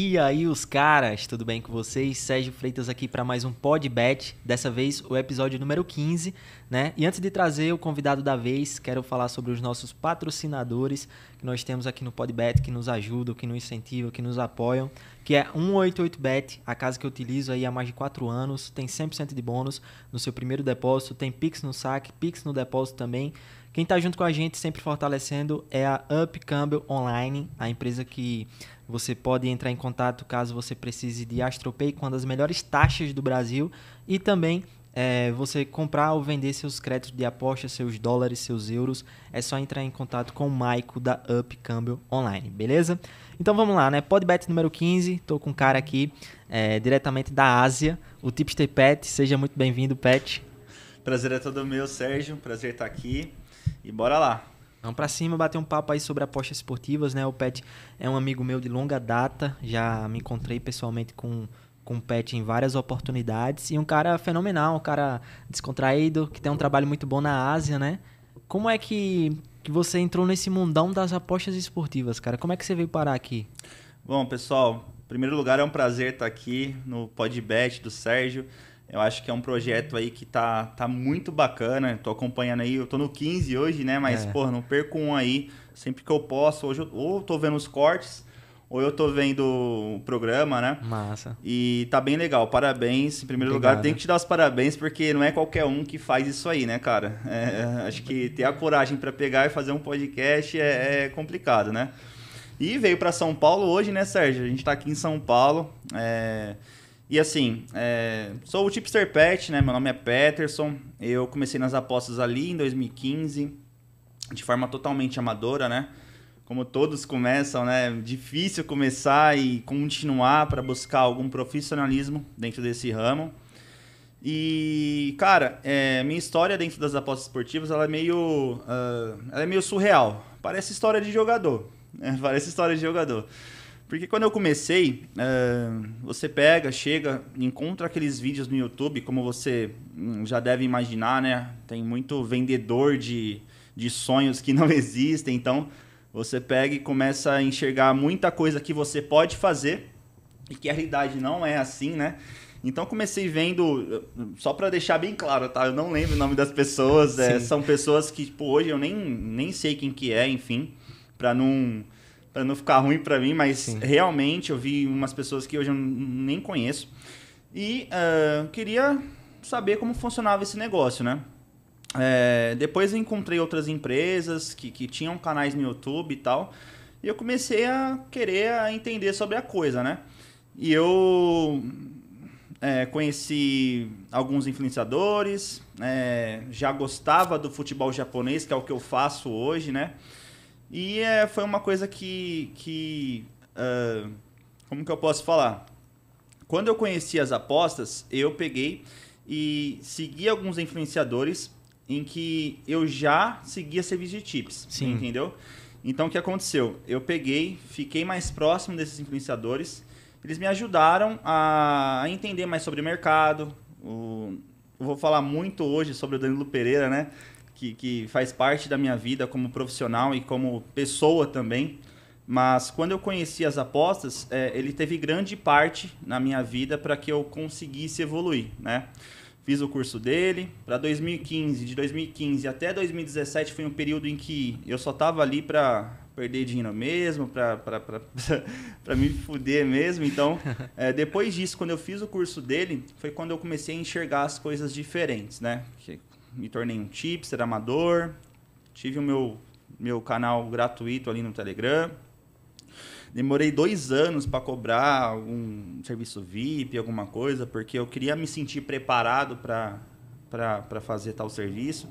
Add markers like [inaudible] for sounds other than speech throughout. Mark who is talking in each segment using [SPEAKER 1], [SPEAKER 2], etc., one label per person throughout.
[SPEAKER 1] E aí, os caras, tudo bem com vocês? Sérgio Freitas aqui para mais um Podbet, dessa vez o episódio número 15, né? E antes de trazer o convidado da vez, quero falar sobre os nossos patrocinadores que nós temos aqui no Podbet, que nos ajudam, que nos incentivam, que nos apoiam, que é 188bet, a casa que eu utilizo aí há mais de 4 anos, tem 100% de bônus no seu primeiro depósito, tem Pix no saque, Pix no depósito também. Quem está junto com a gente, sempre fortalecendo, é a Up Online, a empresa que você pode entrar em contato caso você precise de Astropay com é uma das melhores taxas do Brasil e também é, você comprar ou vender seus créditos de aposta, seus dólares, seus euros. É só entrar em contato com o Maico da Up Câmbio Online, beleza? Então vamos lá, né? Podbet número 15, estou com um cara aqui é, diretamente da Ásia, o Tipster Pet. Seja muito bem-vindo, Pet.
[SPEAKER 2] Prazer é todo meu, Sérgio. Prazer estar tá aqui. E bora lá. Vamos para cima bater um papo aí sobre apostas
[SPEAKER 1] esportivas, né? O Pet é um amigo meu de longa data, já me encontrei pessoalmente com com o Pet em várias oportunidades e um cara fenomenal, um cara descontraído, que tem um trabalho muito bom na Ásia, né? Como é que, que você entrou nesse mundão das apostas esportivas, cara? Como é que você veio parar aqui?
[SPEAKER 2] Bom, pessoal, em primeiro lugar é um prazer estar aqui no Podbet do Sérgio. Eu acho que é um projeto aí que tá, tá muito bacana. Eu tô acompanhando aí, eu tô no 15 hoje, né? Mas, é. não perco um aí. Sempre que eu posso, hoje eu, ou tô vendo os cortes, ou eu tô vendo o programa, né? Massa. E tá bem legal. Parabéns. Em primeiro Obrigado. lugar, tem que te dar os parabéns, porque não é qualquer um que faz isso aí, né, cara? É, é acho que ter a coragem para pegar e fazer um podcast é, é complicado, né? E veio para São Paulo hoje, né, Sérgio? A gente tá aqui em São Paulo. É e assim, é, sou o Tipster Pet, né? Meu nome é Peterson. Eu comecei nas apostas ali em 2015, de forma totalmente amadora, né? Como todos começam, né? Difícil começar e continuar para buscar algum profissionalismo dentro desse ramo. E, cara, é, minha história dentro das apostas esportivas ela é meio, uh, ela é meio surreal. Parece história de jogador. Né? [laughs] Parece história de jogador. Porque quando eu comecei, uh, você pega, chega, encontra aqueles vídeos no YouTube, como você hum, já deve imaginar, né? Tem muito vendedor de, de sonhos que [laughs] não existem. Então, você pega e começa a enxergar muita coisa que você pode fazer e que a realidade não é assim, né? Então comecei vendo, hum, só para deixar bem claro, tá? Eu não lembro o nome das pessoas, é, são pessoas que tipo, hoje eu nem, nem sei quem que é, enfim, para não não ficar ruim para mim, mas Sim. realmente eu vi umas pessoas que hoje eu nem conheço. E uh, queria saber como funcionava esse negócio, né? É, depois eu encontrei outras empresas que, que tinham canais no YouTube e tal. E eu comecei a querer a entender sobre a coisa, né? E eu é, conheci alguns influenciadores, é, já gostava do futebol japonês, que é o que eu faço hoje, né? E é, foi uma coisa que. que uh, como que eu posso falar? Quando eu conheci as apostas, eu peguei e segui alguns influenciadores em que eu já seguia serviço de tips. Sim. Entendeu? Então o que aconteceu? Eu peguei, fiquei mais próximo desses influenciadores. Eles me ajudaram a entender mais sobre o mercado. O... Eu vou falar muito hoje sobre o Danilo Pereira, né? que, que faz parte da minha vida como profissional e como pessoa também. Mas quando eu conheci as apostas, é, ele teve grande parte na minha vida para que eu conseguisse evoluir, né? Fiz o curso dele para 2015, de 2015 até 2017 foi um período em que eu só tava ali para perder dinheiro mesmo, para [laughs] me fuder mesmo. Então, é, depois disso, quando eu fiz o curso dele, foi quando eu comecei a enxergar as coisas diferentes, né? me tornei um tipster amador, tive o meu, meu canal gratuito ali no Telegram. Demorei dois anos para cobrar um serviço VIP, alguma coisa, porque eu queria me sentir preparado para fazer tal serviço.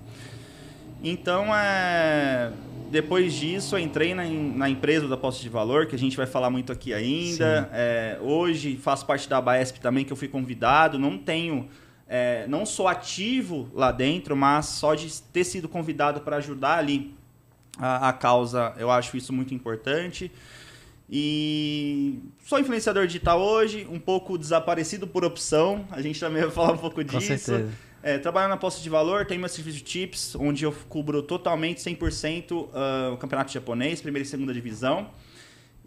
[SPEAKER 2] Então, é... depois disso, entrei na, na, empresa da Posse de Valor, que a gente vai falar muito aqui ainda. É, hoje, faço parte da Baesp também, que eu fui convidado. Não tenho é, não sou ativo lá dentro, mas só de ter sido convidado para ajudar ali a, a, causa, eu acho isso muito importante. E sou influenciador digital hoje, um pouco desaparecido por opção, a gente também vai falar um pouco disso. Com certeza. É, trabalho na posse de valor, tenho meu serviço de tips, onde eu cubro totalmente 100% uh, ah, o campeonato japonês, primeira e segunda divisão.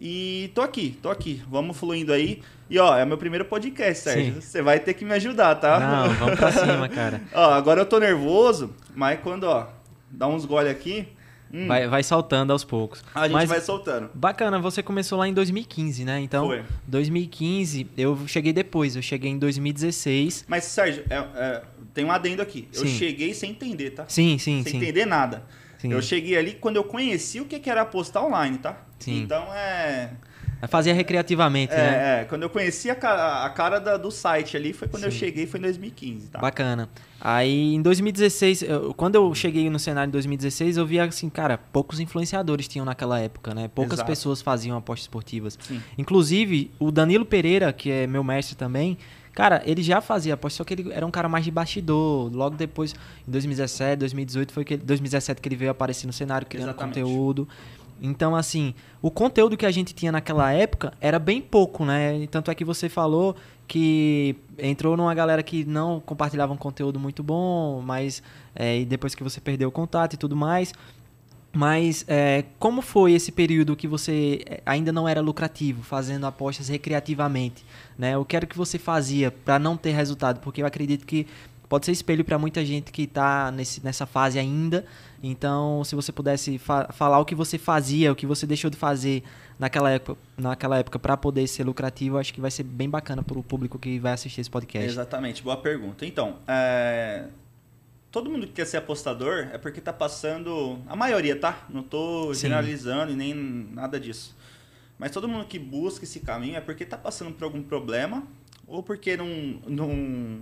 [SPEAKER 2] E tô aqui, tô aqui. Vamos fluindo aí. E ó, é meu primeiro podcast, Sérgio. Você vai ter que me ajudar, tá? Não, vamos pra cima, cara. [laughs] ó, agora eu tô nervoso, mas quando, ó, dá uns gole aqui. Hum. Vai,
[SPEAKER 1] vai saltando aos poucos. A gente Mas, vai soltando. Bacana, você começou lá em 2015, né? Então, Foi. 2015, eu cheguei depois, eu cheguei em 2016.
[SPEAKER 2] Mas, Sérgio, é, é, tem um adendo aqui. Sim. Eu cheguei sem entender, tá? Sim, sim, sem sim. Sem entender nada. Sim. Eu cheguei ali quando eu conheci o que era apostar online, tá? Sim. Então é.
[SPEAKER 1] é fazia recreativamente, é, né?
[SPEAKER 2] É, quando eu conheci a cara, a cara da, do site ali, foi quando Sim. eu cheguei, foi em 2015.
[SPEAKER 1] Tá? Bacana. Aí em 2016, eu, quando eu cheguei no cenário em 2016, eu via assim, cara, poucos influenciadores tinham naquela época, né? Poucas Exato. pessoas faziam apostas esportivas. Sim. Inclusive, o Danilo Pereira, que é meu mestre também, Cara, ele já fazia apostas, só que ele era um cara mais de bastidor. Logo depois, em 2017, 2018, foi que 2017 que ele veio aparecer no cenário, criando Exatamente. conteúdo. Então, assim, o conteúdo que a gente tinha naquela época era bem pouco, né? Tanto é que você falou que entrou numa galera que não compartilhava um conteúdo muito bom, mas é, e depois que você perdeu o contato e tudo mais. Mas é, como foi esse período que você é, ainda não era lucrativo, fazendo apostas recreativamente? Né? O que era que você fazia para não ter resultado? Porque eu acredito que pode ser espelho para muita gente que está nessa fase ainda. Então, se você pudesse fa falar o que você fazia, o que você deixou de fazer naquela época, naquela época para poder ser lucrativo, acho que vai ser bem bacana para o público que vai assistir esse podcast.
[SPEAKER 2] Exatamente, boa pergunta. Então, é... todo mundo que quer ser apostador é porque está passando, a maioria, tá? Não estou generalizando e nem nada disso. Mas todo mundo que busca esse caminho é porque está passando por algum problema ou porque não, não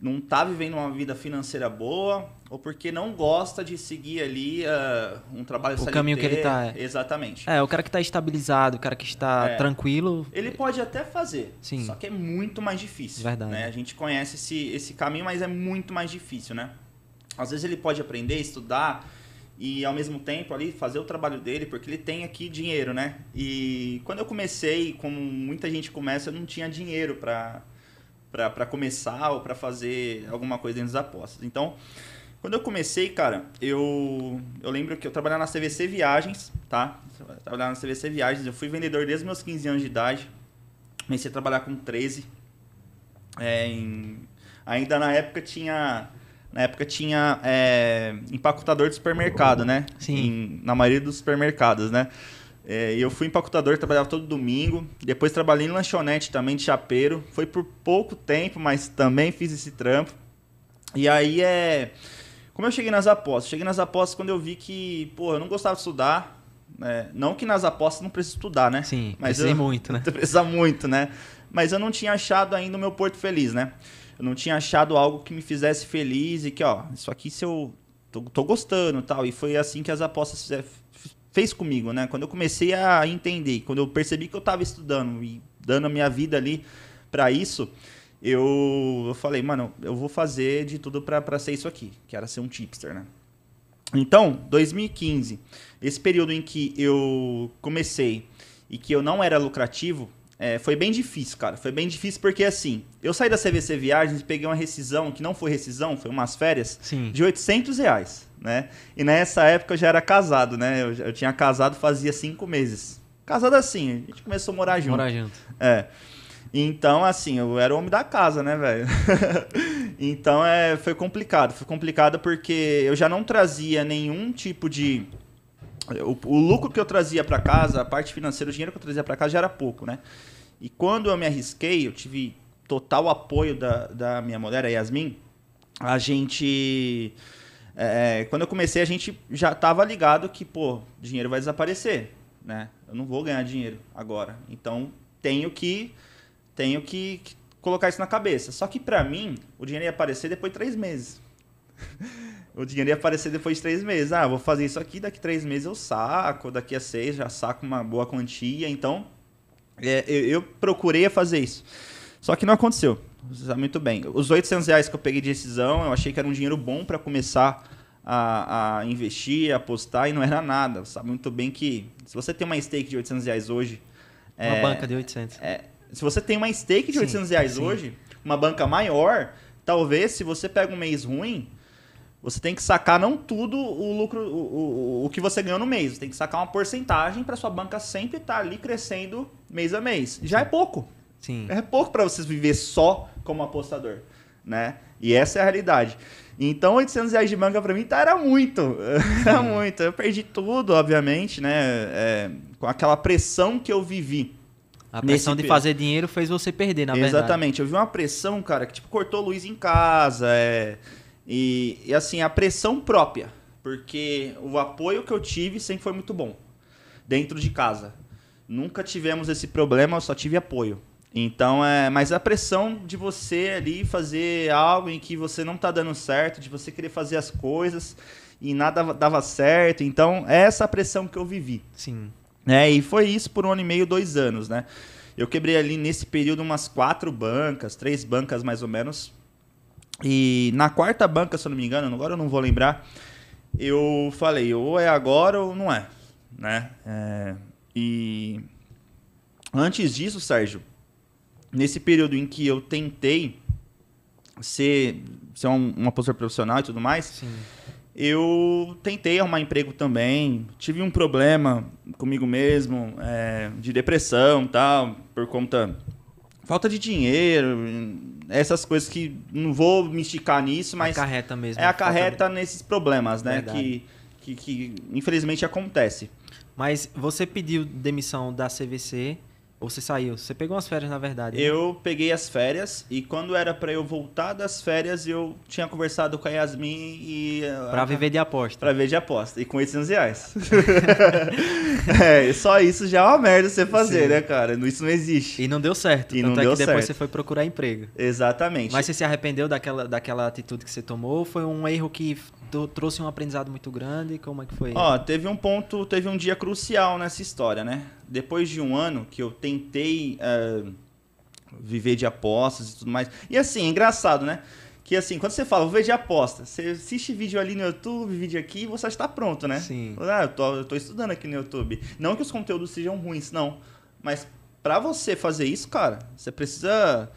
[SPEAKER 2] não está vivendo uma vida financeira boa ou porque não gosta de seguir ali uh, um trabalho o CLT. caminho que ele está é. exatamente
[SPEAKER 1] é o cara que está estabilizado o cara que está é. tranquilo
[SPEAKER 2] ele é. pode até fazer sim só que é muito mais difícil verdade né? a gente conhece esse esse caminho mas é muito mais difícil né às vezes ele pode aprender estudar e ao mesmo tempo ali fazer o trabalho dele porque ele tem aqui dinheiro né e quando eu comecei como muita gente começa eu não tinha dinheiro para para começar ou para fazer alguma coisa dentro das apostas. Então, quando eu comecei, cara, eu, eu lembro que eu trabalhava na CVC Viagens, tá? Trabalhava na CVC Viagens, eu fui vendedor desde meus 15 anos de idade. Comecei a trabalhar com 13. É, em, ainda na época tinha. Na época tinha é, empacotador de supermercado, né? Sim. Em, na maioria dos supermercados, né? É, eu fui empacotador, trabalhava todo domingo. Depois trabalhei em lanchonete também, de chapeiro. Foi por pouco tempo, mas também fiz esse trampo. E aí é. Como eu cheguei nas apostas? Cheguei nas apostas quando eu vi que, pô, eu não gostava de estudar. Né? não que nas apostas não precisa estudar, né? Sim, mas precisa eu, muito, né? [laughs] Precisa muito, né? Mas eu não tinha achado ainda o meu Porto Feliz, né? Eu não tinha achado algo que me fizesse feliz e que, ó, isso aqui se eu tô, tô gostando tal. E foi assim que as apostas fez comigo, né? Quando eu comecei a entender, quando eu percebi que eu estava estudando e dando a minha vida ali para isso, eu, eu falei, mano, eu vou fazer de tudo para ser isso aqui, que era ser um tipster, né? Então, 2015, esse período em que eu comecei e que eu não era lucrativo, é, foi bem difícil, cara. Foi bem difícil porque, assim, eu saí da CVC Viagens e peguei uma rescisão, que não foi rescisão, foi umas férias, Sim. de 800 reais, né? E nessa época eu já era casado, né? Eu, eu tinha casado fazia cinco meses. Casado assim, a gente começou a morar junto. Morar junto. É. Então, assim, eu era o homem da casa, né, velho? [laughs] então, é, foi complicado. Foi complicado porque eu já não trazia nenhum tipo de o, o lucro que eu trazia para casa, a parte financeira, o dinheiro que eu trazia para casa já era pouco, né? E quando eu me arrisquei, eu tive total apoio da, da minha mulher, a Yasmin. A gente. É, é quando eu comecei, a gente já estava ligado que, pô, dinheiro vai desaparecer, né? Eu não vou ganhar dinheiro agora. Então, tenho que. Tenho que, colocar isso na cabeça. Só que, para mim, o dinheiro ia aparecer depois de três meses o dinheiro ia aparecer depois de três meses. Ah, vou fazer isso aqui, daqui três meses eu saco, daqui a seis já saco uma boa quantia. Então, é, eu, eu, procurei fazer isso. Só que não aconteceu. sabe tá Muito bem. Os 800 reais que eu peguei de decisão, eu achei que era um dinheiro bom para começar a, a, investir, a apostar, e não era nada. Sabe muito bem que se você tem uma stake de 800 reais hoje... Uma é, banca de 800. É, se você tem uma stake de sim, 800 reais sim. hoje, uma banca maior, talvez se você pega um mês ruim você tem que sacar não tudo o lucro, o, o, o que você ganhou no mês. Você tem que sacar uma porcentagem para sua banca sempre estar tá ali crescendo mês a mês. Já é pouco. Sim. É pouco para vocês viver só como apostador, né? E essa é a realidade. Então, 800 reais de banca para mim tá, era muito. [laughs] Era uhum. muito. Eu perdi tudo, obviamente, né? É, com aquela pressão que eu vivi. A pressão de fazer dinheiro fez você perder, na Exatamente. verdade. Exatamente. Eu vi uma pressão, cara, que tipo, cortou luz em casa, é e, e assim, a pressão própria, porque o apoio que eu tive sempre foi muito bom, dentro de casa. Nunca tivemos esse problema, eu só tive apoio. Então é, mas a pressão de você ali fazer algo em que você não está dando certo, de você querer fazer as coisas e nada dava certo. Então é essa pressão que eu vivi. Sim. É, e foi isso por um ano e meio, dois anos, né? Eu quebrei ali nesse período umas quatro bancas, três bancas mais ou menos, e na quarta banca, se eu não me engano, agora eu não vou lembrar, eu falei, ou é agora ou não é, né? É, e antes disso, Sérgio, nesse período em que eu tentei ser, ser um, uma postura profissional e tudo mais, Sim. eu tentei arrumar emprego também. Tive um problema comigo mesmo, é, de depressão tal, por conta. Falta de dinheiro, essas coisas que não vou me esticar nisso, mas. Acarreta mesmo. É acarreta nesses problemas, né? Que, que, que infelizmente acontece. Mas você pediu
[SPEAKER 1] demissão da CVC ou você saiu? Você pegou umas férias, na verdade. Né?
[SPEAKER 2] Eu peguei as férias e quando era para eu voltar das férias, eu tinha conversado com a Yasmin e. Ah, pra viver de aposta. Pra viver de aposta. E com 800 reais. [laughs] é, só isso já é uma merda você fazer, Sim. né, cara? Isso não existe. E não deu certo. E Tanto não é deu que depois certo. você foi procurar emprego. Exatamente. Mas
[SPEAKER 1] você se arrependeu daquela, daquela atitude que você tomou ou foi um erro que trouxe um aprendizado muito grande? Como é que foi? Ó,
[SPEAKER 2] teve um ponto, teve um dia crucial nessa história, né? Depois de um ano que eu tentei uh, viver de apostas e tudo mais. E assim, é engraçado, né? Que assim, quando você fala, vou ver de apostas, você assiste vídeo ali no YouTube, vídeo aqui, você está pronto, né? Sim. Ah, eu tô, eu tô estudando aqui no YouTube. Não que os conteúdos sejam ruins, não. Mas para você fazer isso, cara, você precisa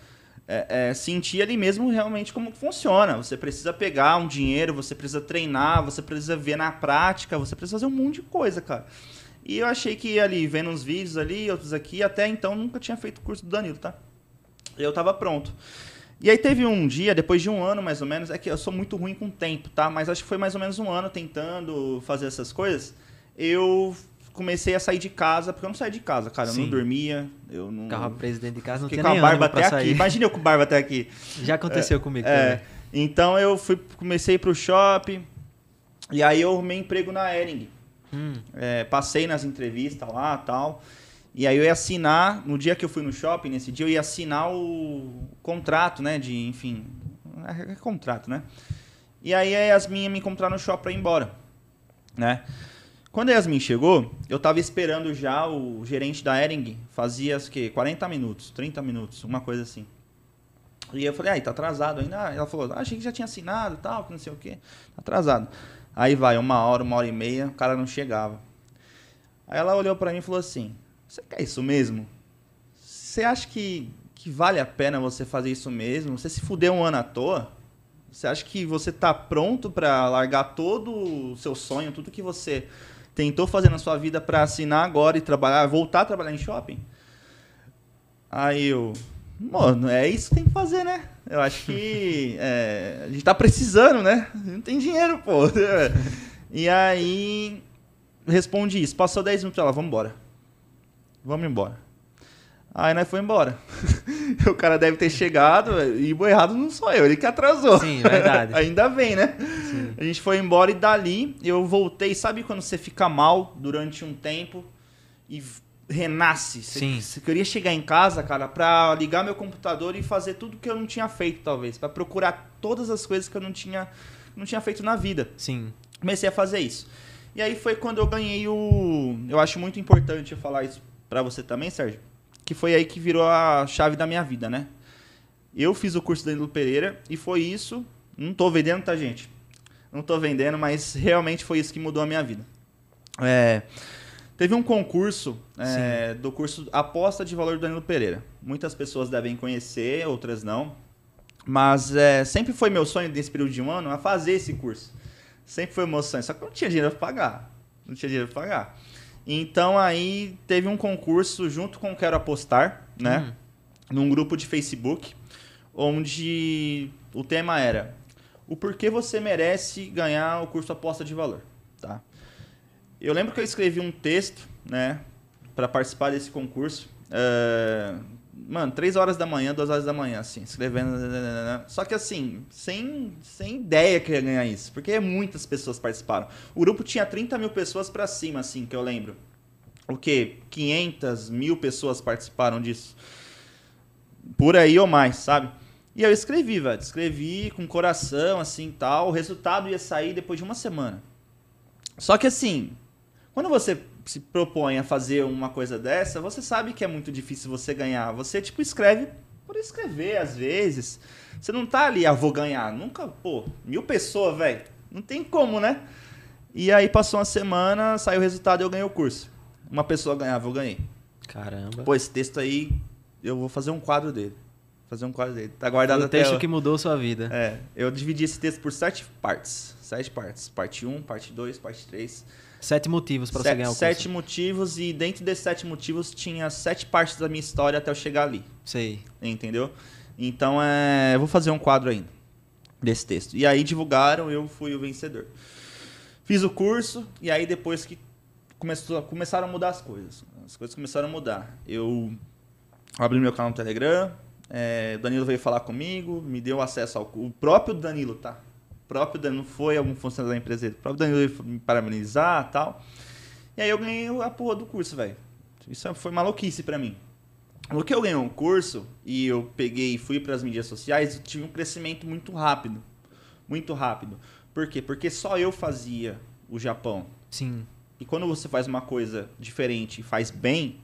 [SPEAKER 2] é, é, sentir ali mesmo realmente como funciona. Você precisa pegar um dinheiro, você precisa treinar, você precisa ver na prática, você precisa fazer um monte de coisa, cara. E eu achei que ali, vendo uns vídeos ali, outros aqui, até então nunca tinha feito o curso do Danilo, tá? Eu tava pronto. E aí teve um dia, depois de um ano mais ou menos, é que eu sou muito ruim com tempo, tá? Mas acho que foi mais ou menos um ano tentando fazer essas coisas. Eu comecei a sair de casa, porque eu não saía de casa, cara. Eu Sim. não dormia, eu não. Ficava preso dentro de casa, não Fiquei tinha com a barba até sair. aqui. Imagina eu com barba até aqui. [laughs] Já aconteceu é, comigo é. Então eu fui, comecei pro shopping, e aí eu arrumei emprego na Ering. Hum. É, passei nas entrevistas lá tal. E aí eu ia assinar, no dia que eu fui no shopping, nesse dia, eu ia assinar o contrato, né? De, enfim. É, é contrato, né? E aí a Yasmin ia me encontrar no shopping pra ir embora. Né? Quando a Yasmin chegou, eu estava esperando já o gerente da Ering, fazia o quê? 40 minutos, 30 minutos, uma coisa assim. E eu falei, ah, tá atrasado ainda. Ela falou, ah, achei que já tinha assinado tal, que não sei o quê. Tá atrasado. Aí vai, uma hora, uma hora e meia, o cara não chegava. Aí ela olhou para mim e falou assim, você quer isso mesmo? Você acha que, que vale a pena você fazer isso mesmo? Você se fuder um ano à toa? Você acha que você tá pronto para largar todo o seu sonho, tudo que você tentou fazer na sua vida para assinar agora e trabalhar, voltar a trabalhar em shopping? Aí eu, mano, é isso que tem que fazer, né? Eu acho que [laughs] é, a gente tá precisando, né? Não tem dinheiro, pô. [laughs] E aí respondi isso. Passou 10 minutos, ela, vamos embora. Vamos embora. Aí nós foi embora. [laughs] o cara deve ter chegado e o errado não sou eu, ele que atrasou. Sim, verdade. [laughs] Ainda bem, né? Sim. A gente foi embora e dali eu voltei. Sabe quando você fica mal durante um tempo e renasce? Você, Sim. Você queria chegar em casa, cara, pra ligar meu computador e fazer tudo que eu não tinha feito, talvez. para procurar todas as coisas que eu não tinha, não tinha feito na vida. Sim. Comecei a fazer isso. E aí foi quando eu ganhei o. Eu acho muito importante eu falar isso pra você também, Sérgio que foi aí que virou a chave da minha vida, né? Eu fiz o curso do Danilo Pereira e foi isso. Não tô vendendo, tá, gente? Não tô vendendo, mas realmente foi isso que mudou a minha vida. É, teve um concurso é, do curso Aposta de Valor do Danilo Pereira. Muitas pessoas devem conhecer, outras não. Mas é, sempre foi meu sonho nesse período de um ano a fazer esse curso. Sempre foi meu sonho, só que não tinha dinheiro para pagar. Não tinha dinheiro para pagar. Então aí teve um concurso junto com Quero Apostar, né? Hum. Num grupo de Facebook, onde o tema era o porquê você merece ganhar o curso Aposta de Valor, tá? Eu lembro que eu escrevi um texto, né, para participar desse concurso, uh, mano, 3 horas da manhã, 2 horas da manhã, assim, escrevendo. Né, né, né, Só que assim, sem, sem ideia que ia ganhar isso, porque muitas pessoas participaram. O grupo tinha 30 mil pessoas para cima, assim, que eu lembro. O quê? 500 mil pessoas participaram disso. Por aí ou mais, sabe? E eu escrevi, velho. Escrevi com coração, assim tal. O resultado ia sair depois de uma semana. Só que assim, quando você se propõe a fazer uma coisa dessa, você sabe que é muito difícil você ganhar. Você, tipo, escreve por escrever, às vezes. Você não tá ali, ah, vou ganhar. Nunca, pô, mil pessoas, velho. Não tem como, né? E aí passou uma semana, saiu o resultado e eu ganhei o curso. Uma pessoa ganhava, eu ganhei. Caramba. Pô, esse texto aí, eu vou fazer um quadro dele. Fazer um quadro dele. Tá guardado o até... O texto que mudou sua vida. É. Eu dividi esse texto por sete partes. Sete partes. Parte 1, um, parte 2, parte 3 Sete motivos para você ganhar o curso. Sete motivos, e dentro desses sete motivos tinha sete partes da minha história até eu chegar ali. Sei. Entendeu? Então, é, eu vou fazer um quadro ainda desse texto. E aí divulgaram, eu fui o vencedor. Fiz o curso, e aí depois que começou, começaram a mudar as coisas. As coisas começaram a mudar. Eu abri meu canal no Telegram, é, o Danilo veio falar comigo, me deu acesso ao... O próprio Danilo, tá? próprio Danilo foi, algum funcionário da empresa o próprio Danilo me parabenizar tal. E aí eu ganhei a porra do curso, velho. Isso foi maluquice para mim. No que eu ganhei um curso e eu peguei e fui para as mídias sociais, eu tive um crescimento muito rápido. Muito rápido. Por quê? Porque só eu fazia o Japão. Sim. E quando você faz uma coisa diferente e faz bem,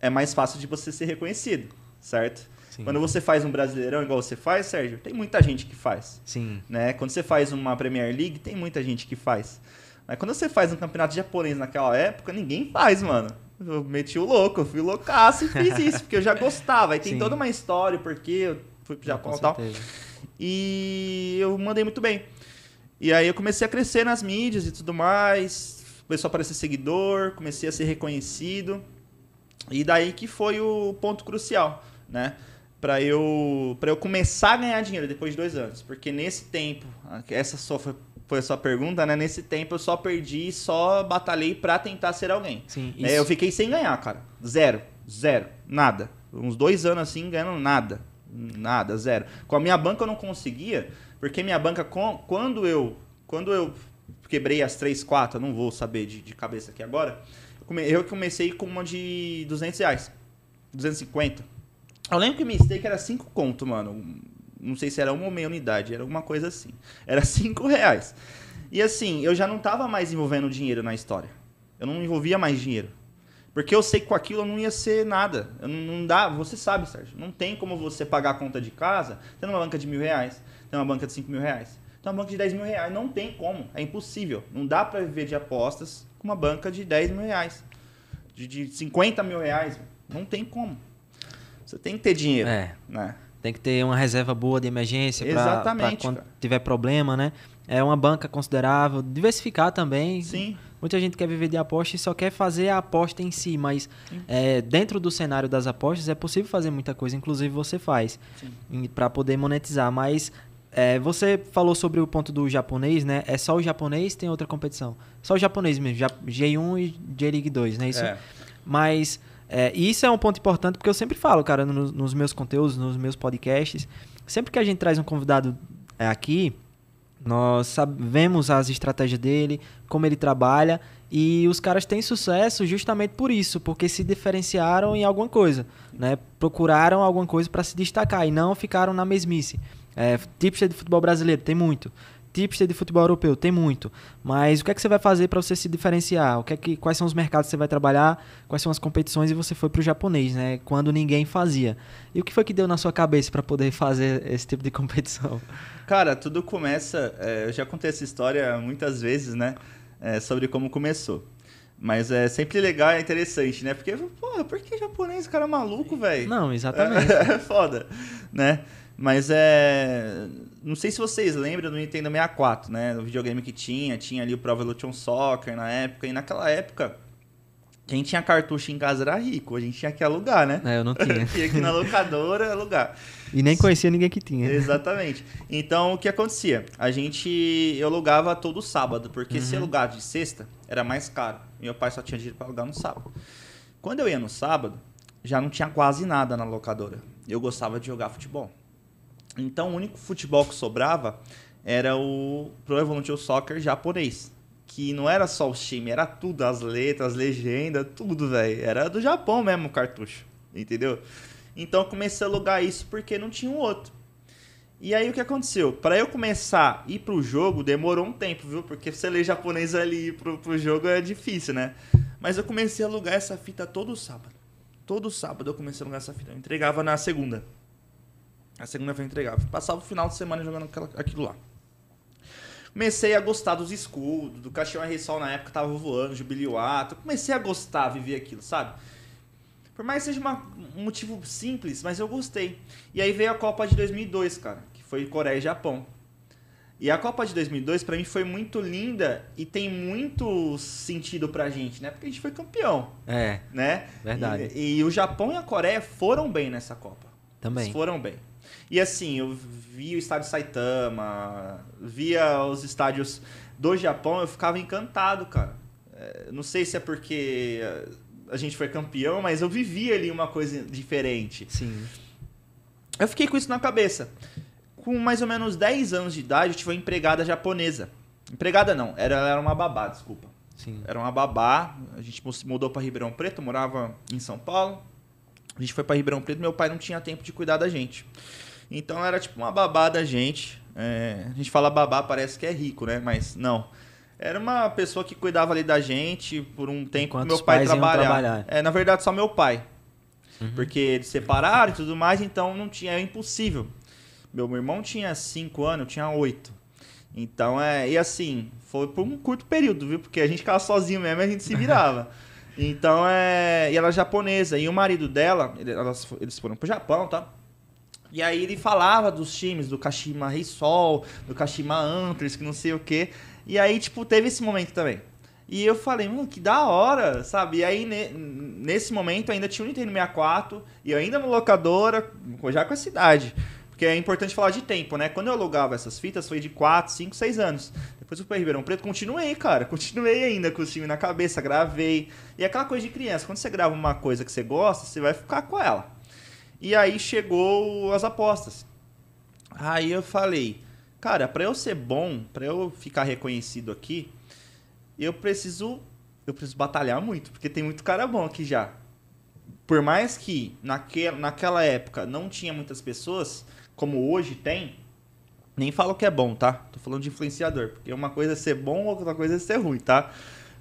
[SPEAKER 2] é mais fácil de você ser reconhecido, certo? Sim. Quando você faz um Brasileirão igual você faz, Sérgio, tem muita gente que faz. Sim. Né? Quando você faz uma Premier League, tem muita gente que faz. Mas né? quando você faz um campeonato japonês naquela época, ninguém faz, mano. Eu meti o louco, eu fui loucaço e fiz [laughs] isso, porque eu já gostava. E tem Sim. toda uma história, porque eu fui pro ah, Japão e tal. E eu mandei muito bem. E aí eu comecei a crescer nas mídias e tudo mais. Começou a aparecer seguidor, comecei a ser reconhecido. E daí que foi o ponto crucial, né? para eu para eu começar a ganhar dinheiro depois de dois anos. Porque nesse tempo, essa só foi, foi a sua pergunta, né? Nesse tempo eu só perdi, só batalhei para tentar ser alguém. Sim, é, eu fiquei sem ganhar, cara. Zero, zero, nada. Uns dois anos assim ganhando nada, nada, zero. Com a minha banca eu não conseguia, porque minha banca quando eu quando eu quebrei as três, quatro, não vou saber de, de cabeça aqui agora. Eu comecei com uma de 200 reais, 250. Eu lembro que minha steak era 5 conto, mano. Não sei se era uma ou meia unidade, era alguma coisa assim. Era 5 [laughs] reais. E assim, eu já não tava mais envolvendo dinheiro na história. Eu não envolvia mais dinheiro. Porque eu sei que com aquilo eu não ia ser nada. Eu não, não dá, você sabe, Sérgio. Não tem como você pagar a conta de casa tendo uma banca de mil reais, tendo uma banca de cinco mil reais, tendo uma banca de dez mil reais. Não tem como. É impossível. Não dá para viver de apostas com uma banca de dez mil reais. De, de 50 mil reais. Não tem como. Você tem que ter dinheiro. É. Né? Tem que ter uma
[SPEAKER 1] reserva boa de emergência para quando cara. tiver problema, né? É uma banca considerável, diversificar também. Sim. Muita gente quer viver de aposta e só quer fazer a aposta em si, mas é, dentro do cenário das apostas é possível fazer muita coisa, inclusive você faz, para poder monetizar. Mas é, você falou sobre o ponto do japonês, né? É só o japonês, tem outra competição. Só o japonês mesmo, G1 e J-League 2, né? Isso. É. Mas é, e isso é um ponto importante porque eu sempre falo, cara, nos, nos meus conteúdos, nos meus podcasts, sempre que a gente traz um convidado é, aqui, nós sabemos as estratégias dele, como ele trabalha, e os caras têm sucesso justamente por isso, porque se diferenciaram em alguma coisa, né? Procuraram alguma coisa para se destacar e não ficaram na mesmice. É, de futebol brasileiro tem muito tipster de futebol europeu, tem muito. Mas o que é que você vai fazer para você se diferenciar? O que é que, quais são os mercados que você vai trabalhar? Quais são as competições? E você foi para o japonês, né? Quando ninguém fazia. E o que foi que deu na sua cabeça para poder [laughs] fazer esse tipo de competição?
[SPEAKER 2] Cara, tudo começa. É, eu já contei essa história muitas vezes, né? É, sobre como começou. Mas é sempre legal, é interessante, né? Porque, porra, por que japonês? O cara é maluco, velho. Não, exatamente. É, [laughs] é foda, né? Mas é. Não sei se vocês lembram do Nintendo 64, né? O videogame que tinha, tinha ali o Pro Evolution Soccer na época. E naquela época, quem tinha cartucho em casa era rico, a gente tinha que alugar, né? É, eu não [laughs] tinha. tinha que ir na locadora alugar. E nem conhecia ninguém que tinha. Exatamente. Então, o que acontecia? A gente. Eu alugava todo sábado, porque uhum. se alugar de sexta, era mais caro. Meu pai só tinha dinheiro para alugar no sábado. Quando eu ia no sábado, já não tinha quase nada na locadora. Eu gostava de jogar futebol. Então o único futebol que sobrava era o Pro Evolution Soccer japonês. Que não era só o time, era tudo, as letras, as legendas, tudo, velho. Era do Japão mesmo o cartucho, entendeu? Então eu comecei a alugar isso porque não tinha um outro. E aí o que aconteceu? Para eu começar a ir pro jogo, demorou um tempo, viu? Porque você ler japonês ali pro, pro jogo é difícil, né? Mas eu comecei a alugar essa fita todo sábado. Todo sábado eu comecei a alugar essa fita. Eu entregava na segunda. A segunda foi entregar Passava o final de semana jogando aquela, aquilo lá. Comecei a gostar dos escudos, do caixão R-Sol na época tava voando, jubiliato. Comecei a gostar, viver aquilo, sabe? Por mais que seja uma, um motivo simples, mas eu gostei. E aí veio a Copa de 2002, cara, que foi Coreia e Japão. E a Copa de 2002 para mim foi muito linda e tem muito sentido pra gente, né? Porque a gente foi campeão. É. Né? Verdade. E, e o Japão e a Coreia foram bem nessa Copa. Também. Eles foram bem. E assim, eu via o estádio Saitama, via os estádios do Japão, eu ficava encantado, cara. É, não sei se é porque eh, a gente foi campeão, mas eu vivia ali uma coisa diferente. Sim. Eu fiquei com isso na cabeça. Com mais ou menos 10 anos de idade, eu tive uma empregada japonesa. Empregada não, era, era uma babá, desculpa. Sim. Era uma babá. A gente mudou para Ribeirão Preto, morava em São Paulo. A gente foi para Ribeirão Preto, meu pai não tinha tempo de cuidar da gente. Então era tipo uma babá da gente. É, a gente fala babá, parece que é rico, né? Mas não. Era uma pessoa que cuidava ali da gente por um tempo Enquanto meu pai trabalhava. Trabalhar. É, na verdade, só meu pai. Uhum. Porque eles separaram e tudo mais, então não tinha, era impossível. Meu irmão tinha 5 anos, eu tinha 8. Então é. E assim, foi por um curto período, viu? Porque a gente ficava sozinho mesmo e a gente se virava. [laughs] então é. E ela é japonesa. E o marido dela, eles foram pro Japão, tá? E aí ele falava dos times, do Kashima Rei Sol, do Kashima Antlers, que não sei o quê. E aí, tipo, teve esse momento também. E eu falei, mano, que da hora, sabe? E aí, ne nesse momento, ainda tinha o Nintendo 64 e ainda no locadora, já com a idade. Porque é importante falar de tempo, né? Quando eu alugava essas fitas, foi de 4, 5, 6 anos. Depois eu fui Ribeirão Preto, continuei, cara. Continuei ainda com o time na cabeça, gravei. E aquela coisa de criança, quando você grava uma coisa que você gosta, você vai ficar com ela. E aí chegou as apostas. Aí eu falei, cara, para eu ser bom, para eu ficar reconhecido aqui, eu preciso eu preciso batalhar muito, porque tem muito cara bom aqui já. Por mais que naque, naquela época não tinha muitas pessoas, como hoje tem, nem falo que é bom, tá? Tô falando de influenciador, porque uma coisa é ser bom, outra coisa é ser ruim, tá?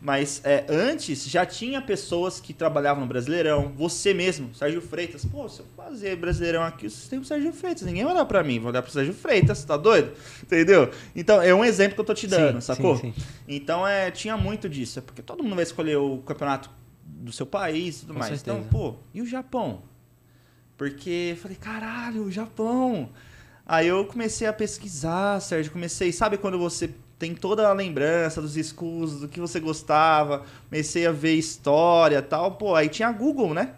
[SPEAKER 2] Mas é, antes já tinha pessoas que trabalhavam no Brasileirão. Você mesmo, Sérgio Freitas. Pô, se eu fazer Brasileirão aqui, vocês têm o Sérgio Freitas. Ninguém vai olhar pra mim, vai olhar pro Sérgio Freitas, tá doido? Entendeu? Então, é um exemplo que eu tô te dando, sim, sacou? Sim, sim. Então, é, tinha muito disso. É porque todo mundo vai escolher o campeonato do seu país e tudo Com mais. Então, certeza. Então, pô, e o Japão? Porque eu falei, caralho, o Japão. Aí eu comecei a pesquisar, Sérgio, comecei, sabe quando você tem toda a lembrança dos escusos, do que você gostava, comecei a ver história tal. Pô, aí tinha Google, né?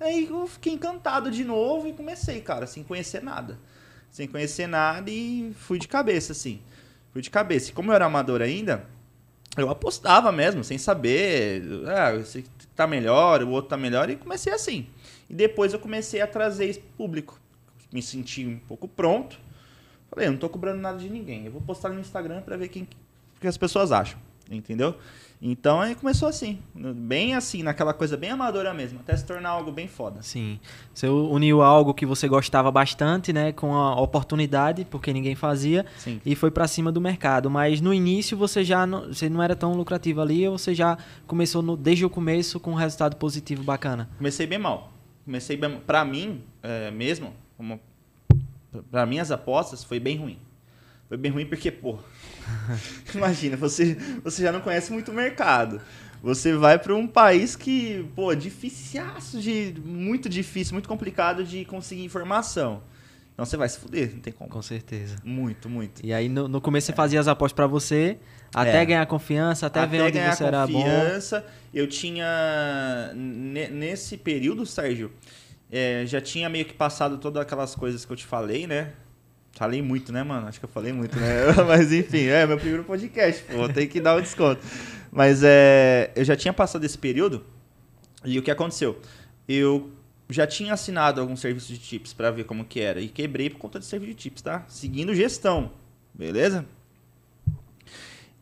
[SPEAKER 2] Aí eu fiquei encantado de novo e comecei, cara, sem conhecer nada. Sem conhecer nada e fui de cabeça, assim. Fui de cabeça. E como eu era amador ainda, eu apostava mesmo, sem saber. Ah, esse tá melhor, o outro tá melhor, e comecei assim. E depois eu comecei a trazer público. Me senti um pouco pronto Falei, eu não tô cobrando nada de ninguém. Eu vou postar no Instagram para ver quem que as pessoas acham, entendeu? Então aí começou assim, bem assim, naquela coisa bem amadora mesmo, até se tornar algo bem foda.
[SPEAKER 1] Sim. Você uniu algo que você gostava bastante, né, com a oportunidade, porque ninguém fazia, Sim. e foi para cima do mercado. Mas no início você já não, você não era tão lucrativo ali, ou você já começou no, desde o começo com um resultado positivo bacana?
[SPEAKER 2] Comecei bem mal. Comecei bem, para mim é, mesmo, como para minhas apostas, foi bem ruim. Foi bem ruim porque, pô, [laughs] imagina, você, você já não conhece muito o mercado. Você vai para um país que, pô, dificiaço de. Muito difícil, muito complicado de conseguir informação. Então você vai se fuder,
[SPEAKER 1] não tem como. Com certeza. Muito, muito. E aí no, no começo você é. fazia as apostas para você, até é. ganhar confiança, até, até ver onde você era bom.
[SPEAKER 2] Eu tinha. Nesse período, Sérgio, é, já tinha meio que passado todas aquelas coisas que eu te falei, né? Falei muito, né, mano? Acho que eu falei muito, né? [laughs] Mas enfim, é meu primeiro podcast, pô, tem que dar o um desconto. Mas é, eu já tinha passado esse período e o que aconteceu? Eu já tinha assinado algum serviço de tips para ver como que era e quebrei por conta de serviço de tips, tá? Seguindo gestão, beleza?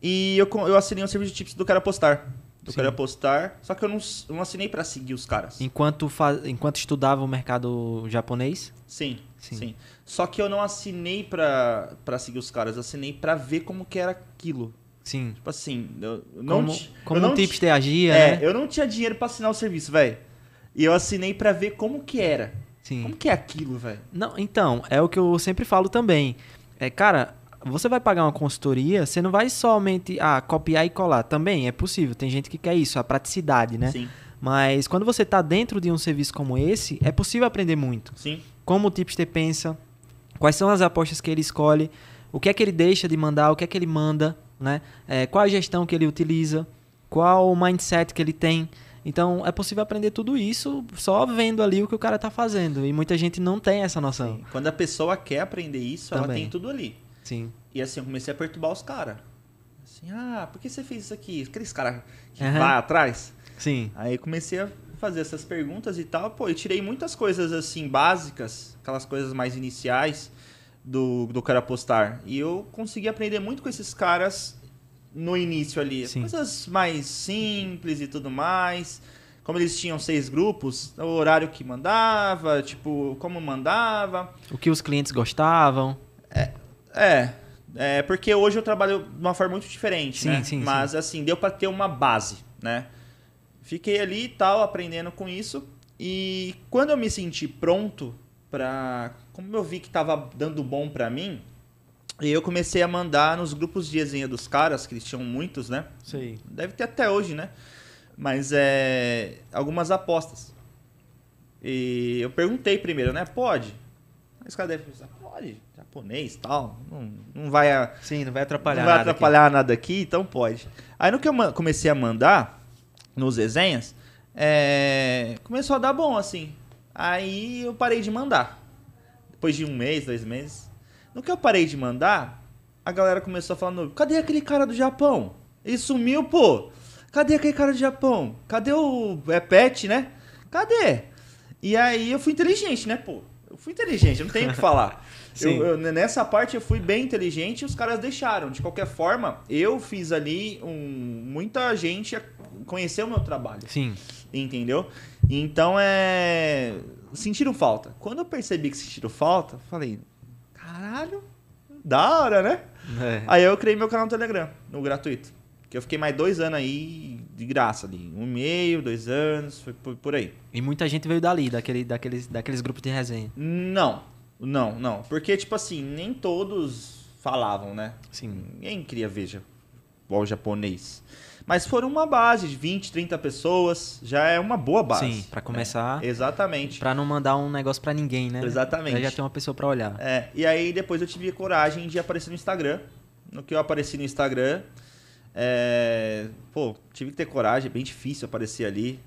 [SPEAKER 2] E eu, eu assinei um serviço de tips do cara postar. Eu queria quero apostar, só que eu não, não assinei para seguir os caras.
[SPEAKER 1] Enquanto, enquanto estudava o mercado japonês?
[SPEAKER 2] Sim, sim. sim. Só que eu não assinei para seguir os caras, eu assinei para ver como que era aquilo. Sim. Tipo assim, eu, como, não Como eu um não tipster agia, é, né? eu não tinha dinheiro para assinar o serviço, velho. E eu assinei para ver como que era.
[SPEAKER 1] Sim. Como que é aquilo, velho? Não, então, é o que eu sempre falo também. É, cara, você vai pagar uma consultoria, você não vai somente ah, copiar e colar. Também é possível, tem gente que quer isso, a praticidade, né? Sim. Mas quando você está dentro de um serviço como esse, é possível aprender muito. Sim. Como o tipster pensa, quais são as apostas que ele escolhe, o que é que ele deixa de mandar, o que é que ele manda, né? É, qual a gestão que ele utiliza, qual o mindset que ele tem. Então é possível aprender tudo isso só vendo ali o que o cara está fazendo. E muita gente não tem essa noção. Sim.
[SPEAKER 2] Quando a pessoa quer aprender isso, Também. ela tem tudo ali. Sim. E assim, eu comecei a perturbar os caras. Assim, ah, por que você fez isso aqui? Aqueles caras que uhum. vai atrás. Sim. Aí comecei a fazer essas perguntas e tal, pô, e tirei muitas coisas assim básicas, aquelas coisas mais iniciais do, do cara postar. E eu consegui aprender muito com esses caras no início ali. Sim. Coisas mais simples e tudo mais. Como eles tinham seis grupos, o horário que mandava, tipo, como mandava.
[SPEAKER 1] O que os clientes gostavam. É,
[SPEAKER 2] é. É, porque hoje eu trabalho de uma forma muito diferente, sim, né? Sim, Mas sim. assim, deu para ter uma base, né? Fiquei ali e tal, aprendendo com isso. E quando eu me senti pronto para, como eu vi que tava dando bom para mim, eu comecei a mandar nos grupos de desenho dos caras, que eles tinham muitos, né? Sim. Deve ter até hoje, né? Mas é algumas apostas. E eu perguntei primeiro, né? Pode? Mas cadê? Pode japonês tal. Não, não vai. A, Sim, não vai atrapalhar. Não vai nada atrapalhar aqui. nada aqui, então pode. Aí no que eu comecei a mandar, nos desenhos, é, começou a dar bom, assim. Aí eu parei de mandar. Depois de um mês, dois meses. No que eu parei de mandar, a galera começou a falar: no, cadê aquele cara do Japão? Ele sumiu, pô! Cadê aquele cara do Japão? Cadê o. É pet, né? Cadê? E aí eu fui inteligente, né, pô? Eu fui inteligente, não tenho o que falar. [laughs] eu, eu, né, nessa parte eu fui bem inteligente e os caras deixaram. De qualquer forma, eu fiz ali um. Muita gente conhecer o meu trabalho. Sim. Entendeu? Então é. Sentiram falta. Quando eu percebi que sentiram falta, falei, caralho, da hora, né? É. Aí eu criei meu canal no Telegram, no gratuito. Que eu fiquei mais dois anos aí de graça ali. Um e meio, dois anos, foi por, aí. E
[SPEAKER 1] muita gente veio dali, daquele, daqueles, daqueles grupos de resenha. Não, não, não.
[SPEAKER 2] Porque, tipo assim, nem todos falavam, né? Sim. Ninguém queria ver o japonês. Mas foram uma base de 20, 30 pessoas, já é uma boa base. Sim, para
[SPEAKER 1] começar. É, exatamente. Para não mandar um negócio para ninguém, né? Exatamente. Pra já tem uma pessoa para olhar.
[SPEAKER 2] É, e aí depois eu tive coragem de aparecer no Instagram. No que eu apareci no Instagram, é, pô, tive que ter coragem, é bem difícil aparecer ali.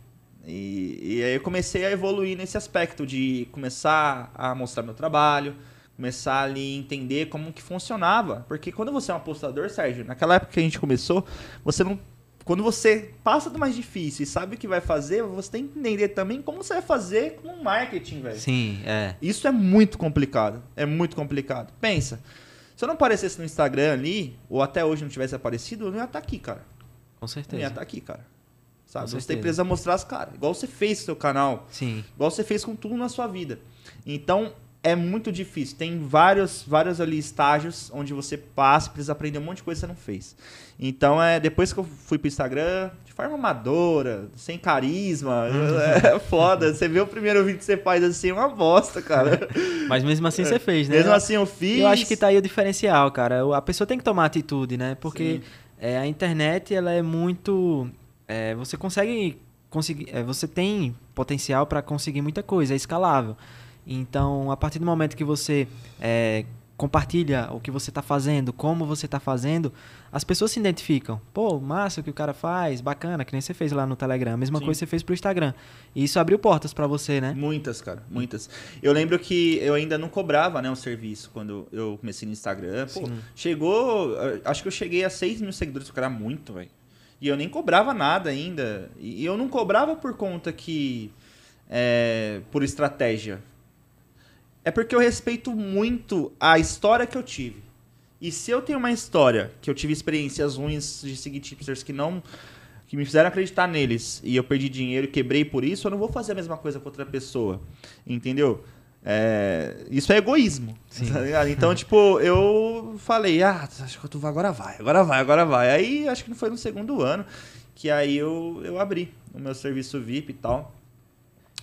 [SPEAKER 2] E, e aí eu comecei a evoluir nesse aspecto de começar a mostrar meu trabalho, começar ali entender como que funcionava. Porque quando você é um apostador, Sérgio, naquela época que a gente começou, você não. Quando você passa do mais difícil e sabe o que vai fazer, você tem que entender também como você vai fazer com o marketing, velho. Sim, é. Isso é muito complicado. É muito complicado. Pensa. Se eu não aparecesse no Instagram ali, ou até hoje não tivesse aparecido, eu não ia estar tá aqui, cara.
[SPEAKER 1] Com certeza. Eu não ia estar tá
[SPEAKER 2] aqui, cara. Sabe? Com você precisa mostrar as caras. Igual você fez o seu canal. Sim. Igual você fez com tudo na sua vida. Então, é muito difícil. Tem vários, vários ali estágios onde você passa, precisa aprender um monte de coisa que você não fez. Então, é, depois que eu fui pro Instagram, de forma amadora, sem carisma, [laughs] é foda. Você vê o primeiro vídeo que você faz assim, é uma bosta, cara.
[SPEAKER 1] [laughs] Mas mesmo assim você é, fez, né? Mesmo assim eu fiz. Eu acho que tá aí o diferencial, cara. A pessoa tem que tomar atitude, né? Porque é, a internet, ela é muito... É, você consegue... Conseguir, é, você tem potencial para conseguir muita coisa, é escalável. Então, a partir do momento que você é, compartilha o que você está fazendo, como você está fazendo, as pessoas se identificam. Pô, massa o que o cara faz, bacana, que nem você fez lá no Telegram. A mesma Sim. coisa você fez para o Instagram. E isso abriu portas
[SPEAKER 2] para você, né? Muitas, cara, muitas. Eu lembro que eu ainda não cobrava, né, um serviço quando eu comecei no Instagram. Pô, chegou, eh, acho que eu cheguei a 6 mil seguidores, o cara muito, velho. E eu nem cobrava nada ainda. E eu não cobrava por conta que... É, por estratégia é porque eu respeito muito a história que eu tive. E se eu tenho uma história que eu tive experiências ruins de seguir tipsters que não que me fizeram acreditar neles e eu perdi dinheiro e quebrei por isso, eu não vou fazer a mesma coisa com outra pessoa. Entendeu? É, isso é egoísmo. Tá então, tipo, eu falei, ah, acho que eu tô, agora vai, agora vai, agora vai. Aí acho que não foi no segundo ano que aí eu, eu abri o meu serviço VIP e tal.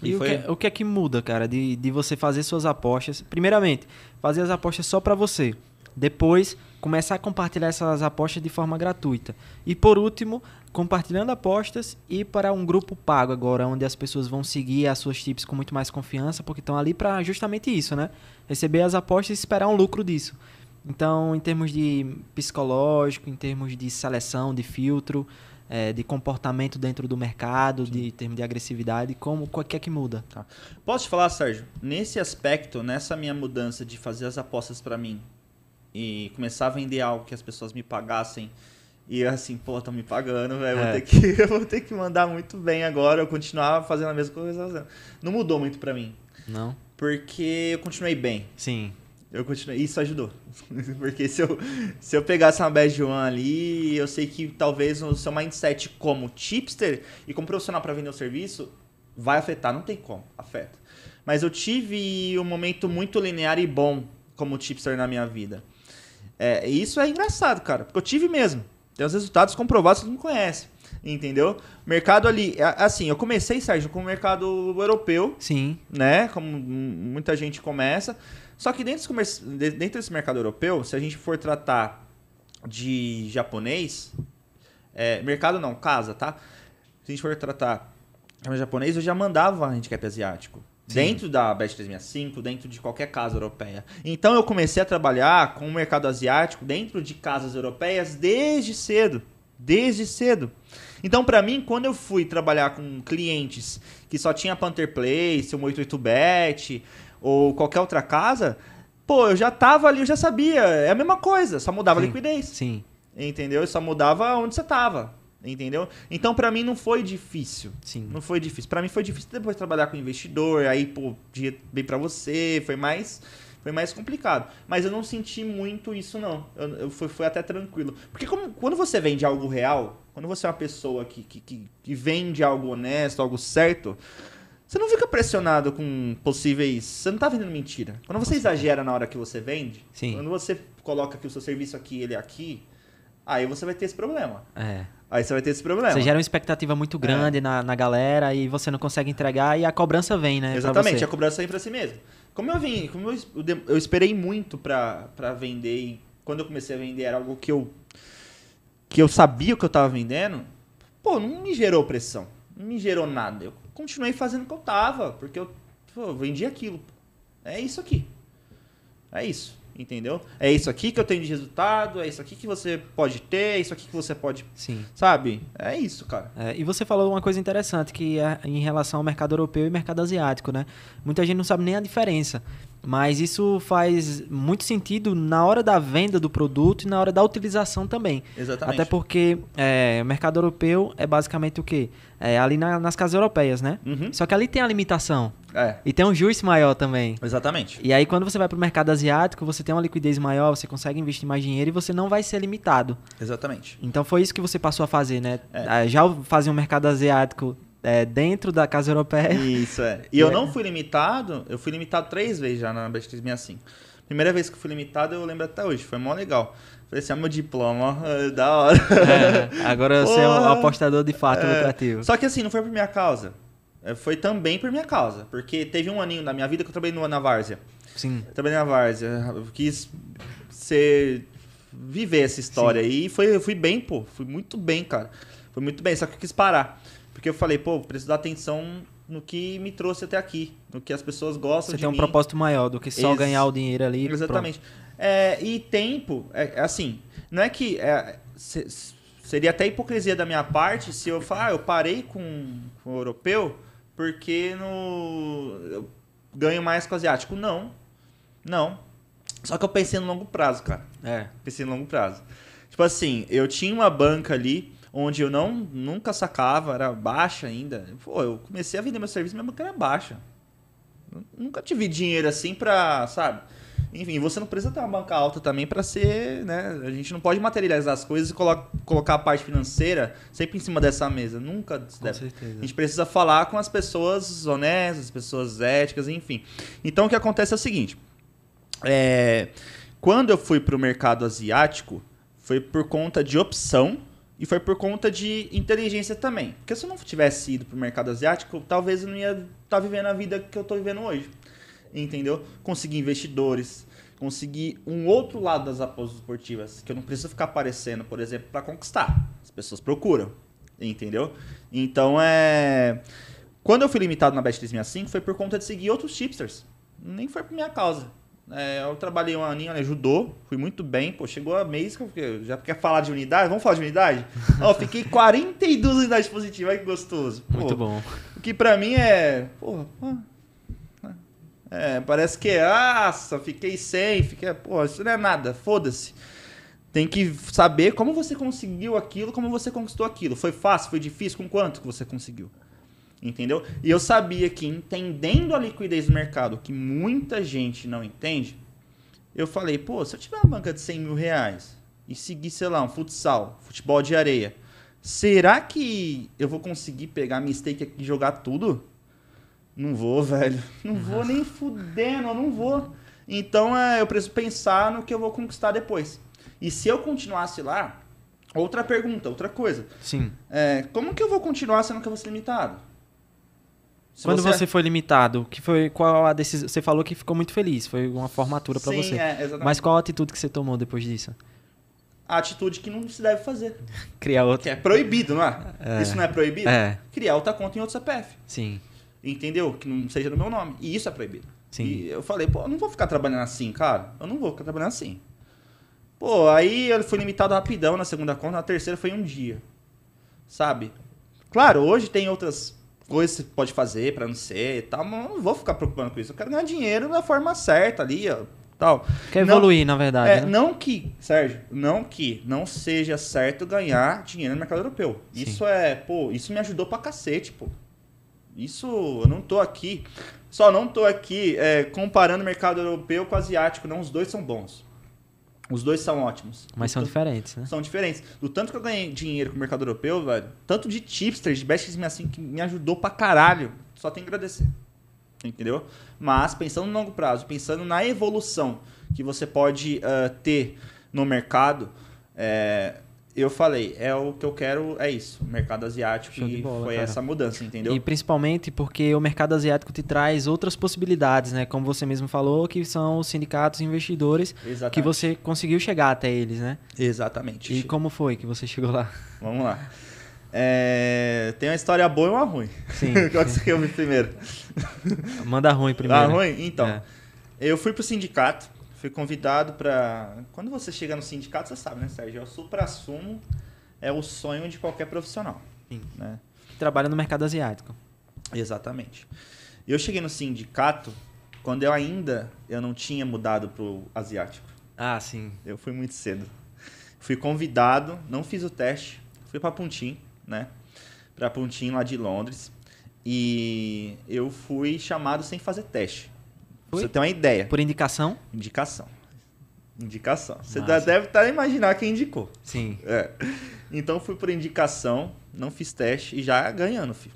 [SPEAKER 2] E, e foi... o, que, é,
[SPEAKER 1] o que é que muda, cara, de, de você fazer suas apostas? Primeiramente, fazer as apostas só para você. Depois, começar a compartilhar essas apostas de forma gratuita. E por último, compartilhando apostas e para um grupo pago agora, onde as pessoas vão seguir as suas tips com muito mais confiança, porque estão ali para justamente isso, né? Receber as apostas e esperar um lucro disso. Então, em termos de psicológico, em termos de seleção, de filtro, é, de comportamento dentro do mercado, Sim. de termo de agressividade, como o que é que
[SPEAKER 2] muda? Tá. Posso te falar, Sérgio? Nesse aspecto, nessa minha mudança de fazer as apostas para mim e começar a vender algo que as pessoas me pagassem e assim, pô, estão me pagando, velho, é. vou ter que [laughs] vou ter que mandar muito bem agora, eu continuar fazendo a mesma coisa. Não mudou muito para mim. Não. Porque eu continuei bem. Sim eu continuo. Isso ajudou. [laughs] Porque se eu, se eu pegasse uma bad one ali, eu sei que talvez o seu mindset como tipster e como profissional para vender o serviço vai afetar. Não tem como, afeta. Mas eu tive um momento muito linear e bom como tipster na minha vida. É, isso é engraçado, cara. Porque eu tive mesmo. Tem os resultados comprovados que não conhece. Entendeu? Mercado ali, é, assim, eu comecei, Sérgio, com o mercado europeu. Sim. Né? Como muita gente começa. Só que dentro desse, dentro desse mercado europeu, se a gente for tratar de japonês, é, mercado não, casa, tá? Se a gente for tratar de japonês, eu já mandava handicap asiático. Sim. Dentro da Best 365, dentro de qualquer casa europeia. Então eu comecei a trabalhar com o mercado asiático dentro de casas europeias desde cedo. Desde cedo. Então, para mim, quando eu fui trabalhar com clientes que só tinha Panther Play, seu 88bet, ou qualquer outra casa, pô, eu já tava ali, eu já sabia. É a mesma coisa, só mudava sim, a liquidez. Sim. Entendeu? Só mudava onde você tava. Entendeu? Então, para mim, não foi difícil. Sim. Não foi difícil. para mim, foi difícil depois trabalhar com investidor. Aí, pô, dia bem para você. Foi mais foi mais complicado. Mas eu não senti muito isso, não. Eu, eu foi, até tranquilo. Porque como, quando você vende algo real, quando você é uma pessoa que, que, que, que vende algo honesto, algo certo, você não fica pressionado com possíveis. Você não tá vendendo mentira. Quando você exagera na hora que você vende, Sim. quando você coloca que o seu serviço aqui ele é aqui, aí você vai ter esse problema. É. Aí você vai ter esse problema. Você gera uma
[SPEAKER 1] expectativa muito é. grande é. na, na galera e você não consegue entregar e a cobrança vem, né? Exatamente, a
[SPEAKER 2] cobrança vem pra si mesmo. Como eu vim, como eu, eu esperei muito pra, pra vender e quando eu comecei a vender era algo que eu, que eu sabia o que eu tava vendendo, pô, não me gerou pressão. Não me gerou nada. Eu continuei fazendo o que eu tava, porque eu, pô, vendi aquilo. É isso aqui. É isso, entendeu? É isso aqui que eu tenho de resultado, é isso aqui que você pode ter, é isso aqui que você pode. Sim. Sabe? É isso, cara. É,
[SPEAKER 1] e você falou uma coisa interessante que é em relação ao mercado europeu e mercado asiático, né? Muita gente não sabe nem a diferença. Mas isso faz muito sentido na hora da venda do produto e na hora da utilização também. Exatamente. Até porque é, o mercado europeu é basicamente o quê? É ali na, nas casas europeias, né? Uhum. Só que ali tem a limitação. É. E tem um juiz maior também. Exatamente. E aí, quando você vai para o mercado asiático, você tem uma liquidez maior, você consegue investir mais dinheiro e você não vai ser limitado. Exatamente. Então, foi isso que você passou a fazer, né? É. é já fazer um mercado asiático é, dentro da Casa Europeia. Isso, é. [laughs]
[SPEAKER 2] E é. eu não fui limitado, eu fui limitado três vezes já na bs 65 Primeira vez que fui limitado, eu lembro até hoje, foi mó legal. Falei assim, ah, meu diploma, [laughs] é da hora. É, agora você é um apostador de fato é. lucrativo. Só que assim, não foi por minha causa. É, foi também por minha causa, porque teve um aninho da minha vida que eu trabalhei na Várzea. Sim. Eu trabalhei na Várzea. Eu quis ser. viver essa história. Sim. E foi, eu fui bem, pô. Fui muito bem, cara. Foi muito bem, só que eu quis parar. Porque eu falei, pô, preciso dar atenção no que me trouxe até aqui, no que as pessoas gostam Você de Você tem um propósito maior do que só Ex ganhar o dinheiro ali. Exatamente. É, e tempo, é, é, assim, não é que... É, se, seria até hipocrisia da minha parte se eu falar, ah, eu parei com, com o europeu porque no, eu ganho mais com o asiático. Não, não. Só que eu pensei no longo prazo, cara. É. Pensei no longo prazo. Tipo assim, eu tinha uma banca ali onde eu não nunca sacava, era baixa ainda. Pô, eu comecei a vender meu serviço mesmo que era baixa. Eu nunca tive dinheiro assim pra, sabe? Enfim, você não precisa ter uma banca alta também para ser, né? A gente não pode materializar as coisas e colo colocar a parte financeira sempre em cima dessa mesa. Nunca se deve. A gente precisa falar com as pessoas honestas, pessoas éticas, enfim. Então o que acontece é o seguinte. É, quando eu fui para o mercado asiático, foi por conta de opção e foi por conta de inteligência também. Porque se eu não tivesse ido pro mercado asiático, talvez eu não ia estar tá vivendo a vida que eu tô vivendo hoje. Entendeu? Consegui investidores, consegui um outro lado das apostas esportivas, que eu não preciso ficar aparecendo, por exemplo, para conquistar. As pessoas procuram. Entendeu? Então é. Quando eu fui limitado na Bet365 foi por conta de seguir outros chipsters. Nem foi por minha causa. É, eu trabalhei um aninho, né? ajudou fui muito bem. Pô, chegou a mês que eu fiquei, já quer falar de unidade? Vamos falar de unidade? [laughs] Ó, fiquei 42 unidades positivas, que gostoso. Pô, muito bom. O que pra mim é. Porra, é, é, parece que é, aça, fiquei sem, fiquei, pô, isso não é nada, foda-se. Tem que saber como você conseguiu aquilo, como você conquistou aquilo. Foi fácil, foi difícil, com quanto que você conseguiu? entendeu? E eu sabia que entendendo a liquidez do mercado, que muita gente não entende, eu falei, pô, se eu tiver uma banca de 100 mil reais e seguir, sei lá, um futsal, futebol de areia, será que eu vou conseguir pegar minha stake aqui e jogar tudo? Não vou, [laughs] velho. Não vou nem fudendo, eu não vou. Então é, eu preciso pensar no que eu vou conquistar depois. E se eu continuasse lá, outra pergunta, outra coisa. Sim. É, como que eu vou continuar sendo que eu vou ser limitado? Se Quando você... você... foi
[SPEAKER 1] limitado, que foi qual a decisão? Você falou que ficou muito feliz, foi uma formatura para você. É, exatamente. Mas qual a atitude que você tomou depois disso?
[SPEAKER 2] A atitude que não se deve fazer. [laughs] Criar outra. Que é proibido, não é? é. Isso não é proibido? É. Criar outra conta em outro CPF. Sim. Entendeu? Que não seja no meu nome. E isso é proibido. Sim. E eu falei, pô, eu não vou ficar trabalhando assim, cara. Eu não vou ficar trabalhando assim. Pô, aí eu fui limitado rapidão na segunda conta, na terceira foi um dia. Sabe? Claro, hoje tem outras coisas que você pode fazer para não ser e tal, mas eu não vou ficar preocupando com isso. Eu quero ganhar dinheiro da forma certa ali, ó, tal. Quer não, evoluir, na verdade. É, né? Não que, Sérgio, não que não seja certo ganhar dinheiro no mercado europeu. Sim. Isso é, pô, isso me ajudou pra cacete, pô. Isso, eu não tô aqui. Só não tô aqui é, comparando o mercado europeu com o asiático, não. Os dois são bons. Os dois são ótimos.
[SPEAKER 1] Mas são diferentes,
[SPEAKER 2] né? São diferentes. Do tanto que eu ganhei dinheiro com o mercado europeu, velho, tanto de tipsters, de best assim, que me ajudou pra caralho. Só tem que agradecer. Entendeu? Mas pensando no longo prazo, pensando na evolução que você pode uh, ter no mercado, é, eu falei, é o que eu quero, é isso. O mercado asiático e bola, foi cara. essa mudança, entendeu? E
[SPEAKER 1] principalmente porque o mercado asiático te traz outras possibilidades, né? Como você mesmo falou, que são os sindicatos investidores Exatamente. que você conseguiu chegar até eles, né? Exatamente. E como foi que você chegou lá? Vamos lá.
[SPEAKER 2] É... Tem uma história boa e uma ruim. Sim. Qual que você quer ouvir primeiro? Manda ruim ah, primeiro. Manda ruim? Então. É. Eu fui pro sindicato fui convidado para. Quando você chega no sindicato, você sabe, né, Sérgio? É o supra-sumo, é o sonho de qualquer profissional. Sim. Né? trabalha no mercado asiático. Exatamente. Eu cheguei no sindicato quando eu ainda eu não tinha mudado pro asiático. Ah, sim. Eu fui muito cedo. Fui convidado, não fiz o teste, fui para Puntim, né? Para Puntim lá de Londres e eu fui chamado sem fazer teste. Foi? Você tem uma ideia. Por indicação? Indicação. Indicação. Você Nossa. Ah, deve estar tá a imaginar quem indicou. Sim. É. Então fui por indicação, não fiz teste e já ganhando, filho.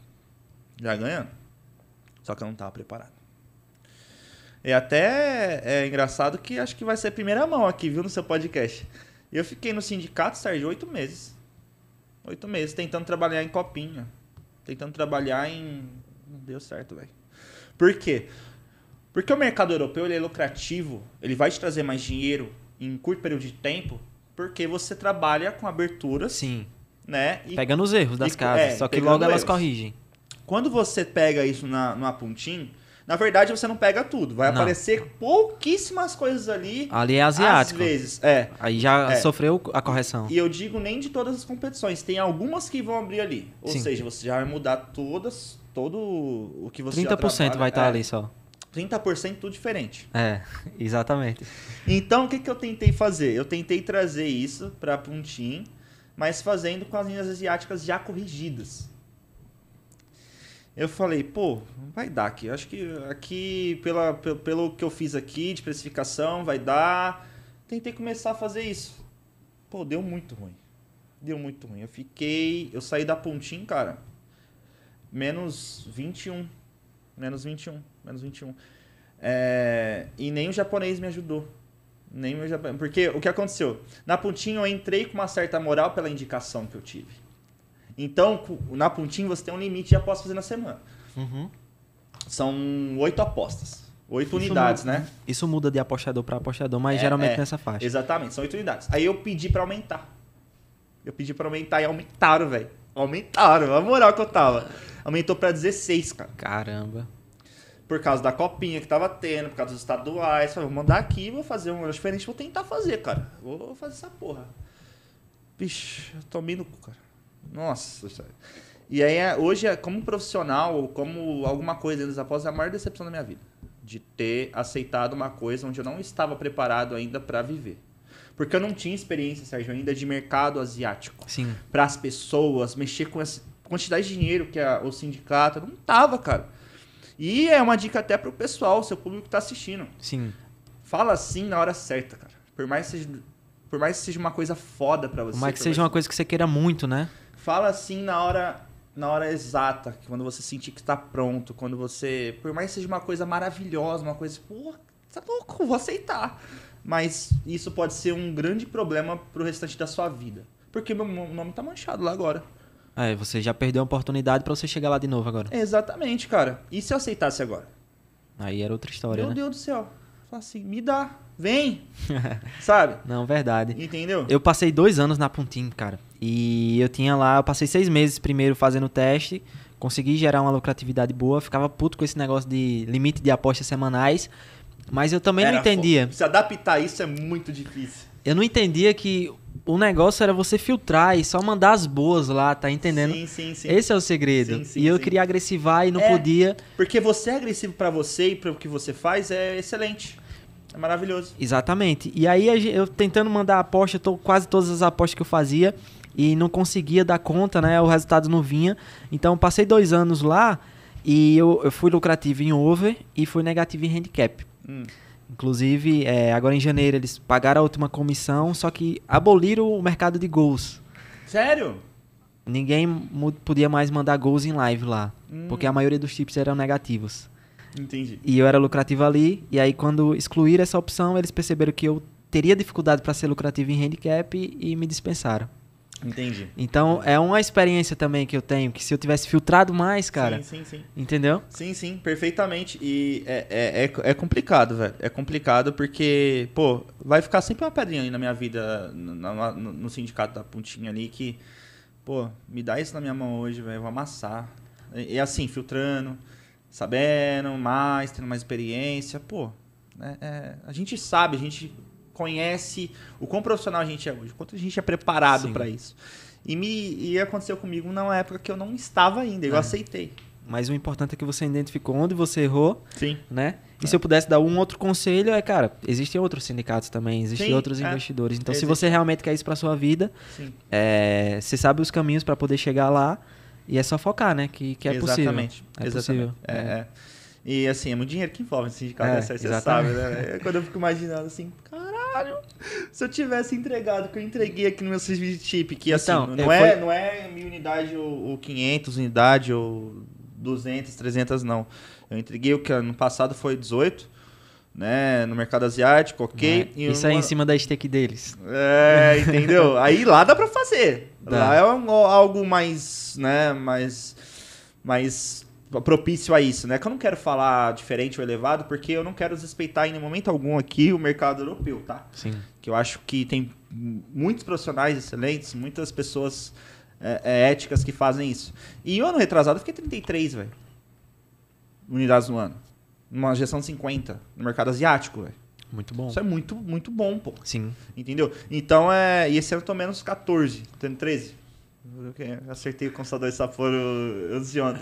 [SPEAKER 2] Já ganhando. Só que eu não estava preparado. E até é engraçado que acho que vai ser primeira mão aqui, viu, no seu podcast. Eu fiquei no sindicato, Sérgio, oito meses. Oito meses, tentando trabalhar em copinha. Tentando trabalhar em. Não deu certo, velho. Por quê? Porque o mercado europeu ele é lucrativo, ele vai te trazer mais dinheiro em curto período de tempo, porque você trabalha com abertura. Sim. Né? E, pega nos erros das e, casas, é, só que logo elas erros. corrigem. Quando você pega isso na, no Apuntim, na verdade você não pega tudo. Vai não. aparecer pouquíssimas coisas ali. Ali é asiático. Às vezes,
[SPEAKER 1] é. Aí já é. sofreu a correção. E
[SPEAKER 2] eu digo nem de todas as competições. Tem algumas que vão abrir ali. Ou Sim. seja, você já vai mudar todas, todo o que você 30% já vai estar tá é. ali só. 30% tudo diferente.
[SPEAKER 3] É, [laughs] exatamente.
[SPEAKER 2] Então, o que, que eu tentei fazer? Eu tentei trazer isso para Puntin, mas fazendo com as linhas asiáticas já corrigidas. Eu falei, pô, vai dar aqui. Eu acho que aqui, pela, pelo, pelo que eu fiz aqui de precificação, vai dar. Tentei começar a fazer isso. Pô, deu muito ruim. Deu muito ruim. Eu fiquei. Eu saí da Puntin, cara. Menos 21 Menos 21, menos 21. É, e nem o japonês me ajudou. Nem o japonês. Porque o que aconteceu? Na pontinha eu entrei com uma certa moral pela indicação que eu tive. Então, na pontinha você tem um limite de apostas fazer na semana. Uhum. São oito apostas. Oito unidades, muda, né?
[SPEAKER 1] Isso muda de apostador para apostador, mas é, geralmente é, nessa faixa.
[SPEAKER 2] Exatamente, são oito unidades. Aí eu pedi para aumentar. Eu pedi para aumentar e aumentaram, velho aumentaram, a moral que eu tava. Aumentou pra 16, cara. Caramba. Por causa da copinha que tava tendo, por causa dos estaduais. Falei, vou mandar aqui, vou fazer um diferente, vou tentar fazer, cara. Vou fazer essa porra. Bicho, eu tomei no cu, cara. Nossa, E aí, é, hoje, é, como profissional, ou como alguma coisa dos após, é a maior decepção da minha vida. De ter aceitado uma coisa onde eu não estava preparado ainda para viver. Porque eu não tinha experiência, Sérgio, ainda de mercado asiático. Sim. Para as pessoas, mexer com essa quantidade de dinheiro que a, o sindicato. Não tava, cara. E é uma dica até para o pessoal, seu público que está assistindo. Sim. Fala sim na hora certa, cara. Por mais que seja, por mais que seja uma coisa foda para você. Por mais que seja mais... uma
[SPEAKER 1] coisa que você queira muito, né?
[SPEAKER 2] Fala sim na hora na hora exata, quando você sentir que está pronto, quando você. Por mais que seja uma coisa maravilhosa, uma coisa. Pô, tá louco, vou aceitar mas isso pode ser um grande problema pro restante da sua vida. Porque meu nome tá manchado lá agora.
[SPEAKER 1] É, você já perdeu a oportunidade para você chegar lá de novo agora.
[SPEAKER 2] Exatamente, cara. E se eu aceitasse agora?
[SPEAKER 1] Aí era outra história, meu né? Deus
[SPEAKER 2] do céu. Fala assim, me dá, vem,
[SPEAKER 1] [laughs] sabe? Não, verdade. Entendeu? Eu passei dois anos na Puntim, cara. E eu tinha lá, eu passei seis meses primeiro fazendo teste, consegui gerar uma lucratividade boa, ficava puto com esse negócio de limite de apostas semanais. Mas eu também era não entendia. Se
[SPEAKER 2] adaptar a isso é muito difícil.
[SPEAKER 1] Eu não entendia que o negócio era você filtrar e só mandar as boas lá, tá entendendo? Sim, sim, sim. Esse é o segredo. Sim, sim, e eu sim. queria agressivar e não é, podia. Porque você é agressivo
[SPEAKER 2] para você e para o que você faz é excelente. É maravilhoso.
[SPEAKER 1] Exatamente. E aí eu tentando mandar a aposta, tô, quase todas as apostas que eu fazia e não conseguia dar conta, né? O resultado não vinha. Então passei dois anos lá e eu, eu fui lucrativo em over e fui negativo em handicap. Hum. Inclusive, é, agora em janeiro eles pagaram a última comissão, só que aboliram o mercado de gols. Sério? Ninguém podia mais mandar gols em live lá, hum. porque a maioria dos chips eram negativos. Entendi. E eu era lucrativo ali, e aí quando excluíram essa opção, eles perceberam que eu teria dificuldade para ser lucrativo em handicap e me dispensaram. Entendi. Então é uma experiência também que eu tenho, que se eu tivesse filtrado mais, cara. Sim, sim, sim. Entendeu?
[SPEAKER 2] Sim, sim, perfeitamente. E é, é, é, é complicado, velho. É complicado porque, pô, vai ficar sempre uma pedrinha ali na minha vida, na, no, no sindicato da pontinha ali, que, pô, me dá isso na minha mão hoje, velho, eu vou amassar. E, e assim, filtrando, sabendo mais, tendo mais experiência, pô. É, é, a gente sabe, a gente conhece o quão profissional a gente é hoje, o quanto a gente é preparado para isso. E, me, e aconteceu comigo na época que eu não estava ainda, eu é. aceitei.
[SPEAKER 1] Mas o importante é que você identificou onde você errou. Sim. Né? E é. se eu pudesse dar um outro conselho, é, cara, existem outros sindicatos também, existem Sim, outros é. investidores. Então, Existe. se você realmente quer isso para sua vida, é, você sabe os caminhos para poder chegar lá e é só focar, né? Que, que é exatamente. É possível. É exatamente. É. Possível. É,
[SPEAKER 2] E assim, é muito dinheiro que envolve esse sindicato é, você sabe, né? É quando eu fico imaginando assim, cara Caralho. Se eu tivesse entregado, que eu entreguei aqui no meu serviço de chip, que assim, então, assim, não, é, é, foi... não é mil unidades ou, ou 500 unidades ou 200, 300, não. Eu entreguei o que ano passado foi 18, né? No mercado asiático, ok. É. Isso aí uma... em cima da stake deles. É, entendeu? [laughs] aí lá dá pra fazer. Dá. Lá é um, algo mais, né, mais... Mais propício a isso, né? Que eu não quero falar diferente ou elevado, porque eu não quero respeitar em momento algum aqui o mercado europeu, tá? Sim. Que eu acho que tem muitos profissionais excelentes, muitas pessoas é, é, éticas que fazem isso. E o ano retrasado eu fiquei 33, velho. Unidades no ano. Uma gestão de 50 no mercado asiático, velho. Muito bom. Isso é muito, muito bom, pô. Sim. Entendeu? Então é. E esse ano eu tô menos 14, tendo 13. Acertei o consultador de Sapporo antes de ontem.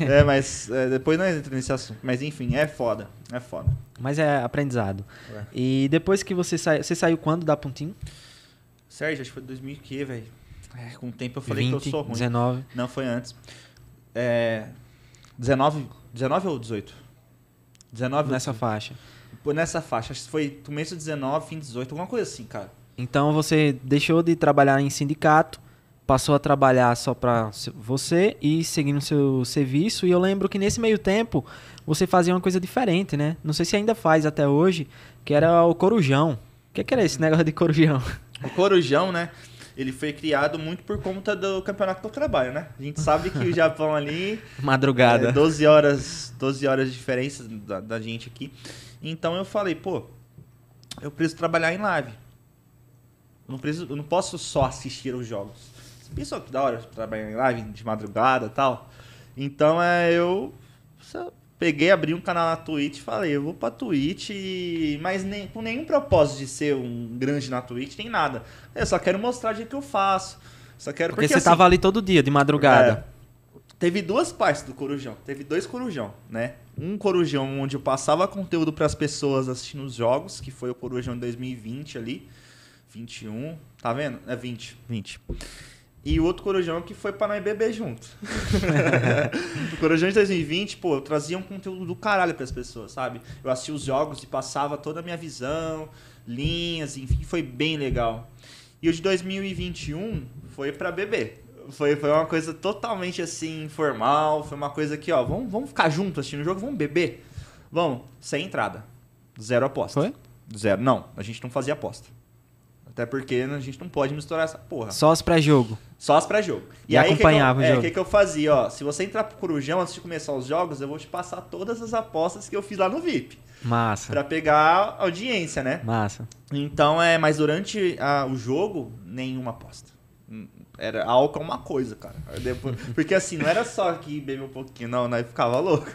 [SPEAKER 2] [laughs] É, é, mas é, depois não entra nesse assunto. Mas enfim, é foda. É foda. Mas é aprendizado. É. E depois que você saiu. Você saiu quando da Pontinho? Sérgio, acho que foi 2000 que, velho? É, com o tempo eu falei 20, que eu sou ruim. 19. Não, foi antes. É, 19, 19 ou 18? 19 Nessa faixa. nessa faixa. Acho que foi começo 19, fim 18, alguma coisa assim, cara.
[SPEAKER 1] Então você deixou de trabalhar em sindicato passou a trabalhar só para você e seguindo seu serviço. E eu lembro que nesse meio tempo você fazia uma coisa diferente, né? Não sei se ainda faz até hoje, que era o corujão. O que, que era esse negócio de corujão? [laughs]
[SPEAKER 2] O corujão, né? Ele foi criado muito por conta do campeonato que eu trabalho, né? A gente sabe que o Japão ali. [laughs] Madrugada. É 12 horas, 12 horas de diferença da, da gente aqui. Então eu falei, pô, eu preciso trabalhar em live. Eu não, preciso, eu não posso só assistir os jogos. Pensou que da hora trabalhar em live de madrugada e tal. Então é, eu peguei, abri um canal na Twitch e falei, eu vou pra Twitch, e... mas nem, com nenhum propósito de ser um grande na Twitch, nem nada. Eu só quero mostrar o que eu faço. Só quero porque, porque você assim, tava ali todo
[SPEAKER 1] dia, de madrugada.
[SPEAKER 2] É, teve duas partes do Corujão. Teve dois Corujão, né? Um Corujão onde eu passava conteúdo para as pessoas assistindo os jogos, que foi o Corujão de 2020 ali. 21, tá vendo? É 20, 20. E o outro Corujão que foi para nós beber junto. [laughs] o Corujão de 2020, pô, eu trazia um conteúdo do caralho para as pessoas, sabe? Eu assistia os jogos e passava toda a minha visão, linhas, enfim, foi bem legal. E o de 2021 foi para beber. Foi, foi uma coisa totalmente assim, informal. Foi uma coisa que, ó, vamos, vamos ficar juntos assistindo o jogo, vamos beber. Vamos, sem entrada. Zero aposta. Foi? Zero. Não, a gente não fazia aposta. Até porque a gente não pode misturar essa porra. Só os pré-jogo. Só as pré-jogo. E, e aí, acompanhava que que eu, é, o jogo. É, o que, que eu fazia? Ó, se você entrar pro Corujão antes de começar os jogos, eu vou te passar todas as apostas que eu fiz lá no VIP. Massa. Pra pegar audiência, né? Massa. Então, é, mas durante a, o jogo, nenhuma aposta. Hum, era álcool é uma coisa, cara. Depois, [laughs] porque assim, não era só que bebe um pouquinho, não, nós né? ficava louco.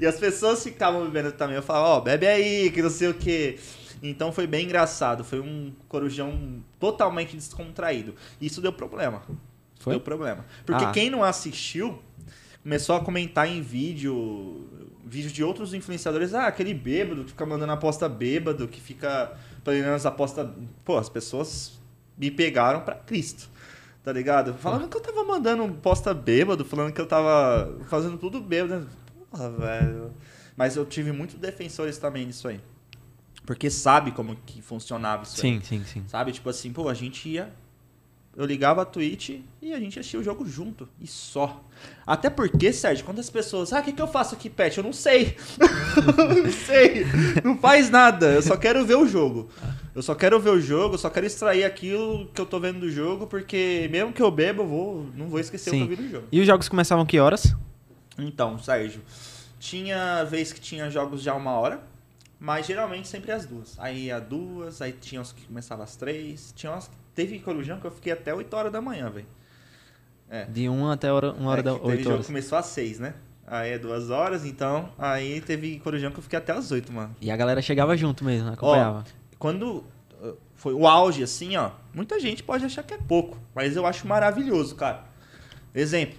[SPEAKER 2] E as pessoas ficavam bebendo também. Eu falava, ó, oh, bebe aí, que não sei o quê. Então foi bem engraçado. Foi um corujão totalmente descontraído. Isso deu problema. Foi? Deu problema. Porque ah. quem não assistiu começou a comentar em vídeo, vídeo de outros influenciadores, ah, aquele bêbado que fica mandando aposta bêbado, que fica planejando as apostas. Pô, as pessoas me pegaram para Cristo. Tá ligado? Falando ah. que eu tava mandando aposta bêbado, falando que eu tava fazendo tudo bêbado. Né? Porra, velho. Mas eu tive muitos defensores também nisso aí. Porque sabe como que funcionava isso sim, aí. Sim, sim, sim. Sabe? Tipo assim, pô, a gente ia eu ligava a Twitch e a gente assistia o jogo junto. E só. Até porque, Sérgio, quantas pessoas. Ah, o que, que eu faço aqui, Pet? Eu não sei. [laughs] não sei. Não faz nada. Eu só quero ver o jogo. Eu só quero ver o jogo, eu só quero extrair aquilo que eu tô vendo do jogo, porque mesmo que eu beba, eu vou, não vou esquecer Sim. o que eu vi do jogo. E os
[SPEAKER 1] jogos começavam que horas?
[SPEAKER 2] Então, Sérgio. Tinha vez que tinha jogos já uma hora. Mas geralmente sempre às duas. Aí ia duas, aí tinha os que começavam às três, tinha uns que teve Corujão que eu fiquei até 8 horas da manhã, velho. É. De
[SPEAKER 1] 1 até 1 hora é, da 8 horas. O jogo
[SPEAKER 2] começou às 6, né? Aí é 2 horas, então. Aí teve Corujão que eu fiquei até às 8, mano. E a galera chegava junto mesmo, acompanhava. Ó, quando eh, foi o auge, assim, ó. Muita gente pode achar que é pouco, mas eu acho maravilhoso, cara. Exemplo.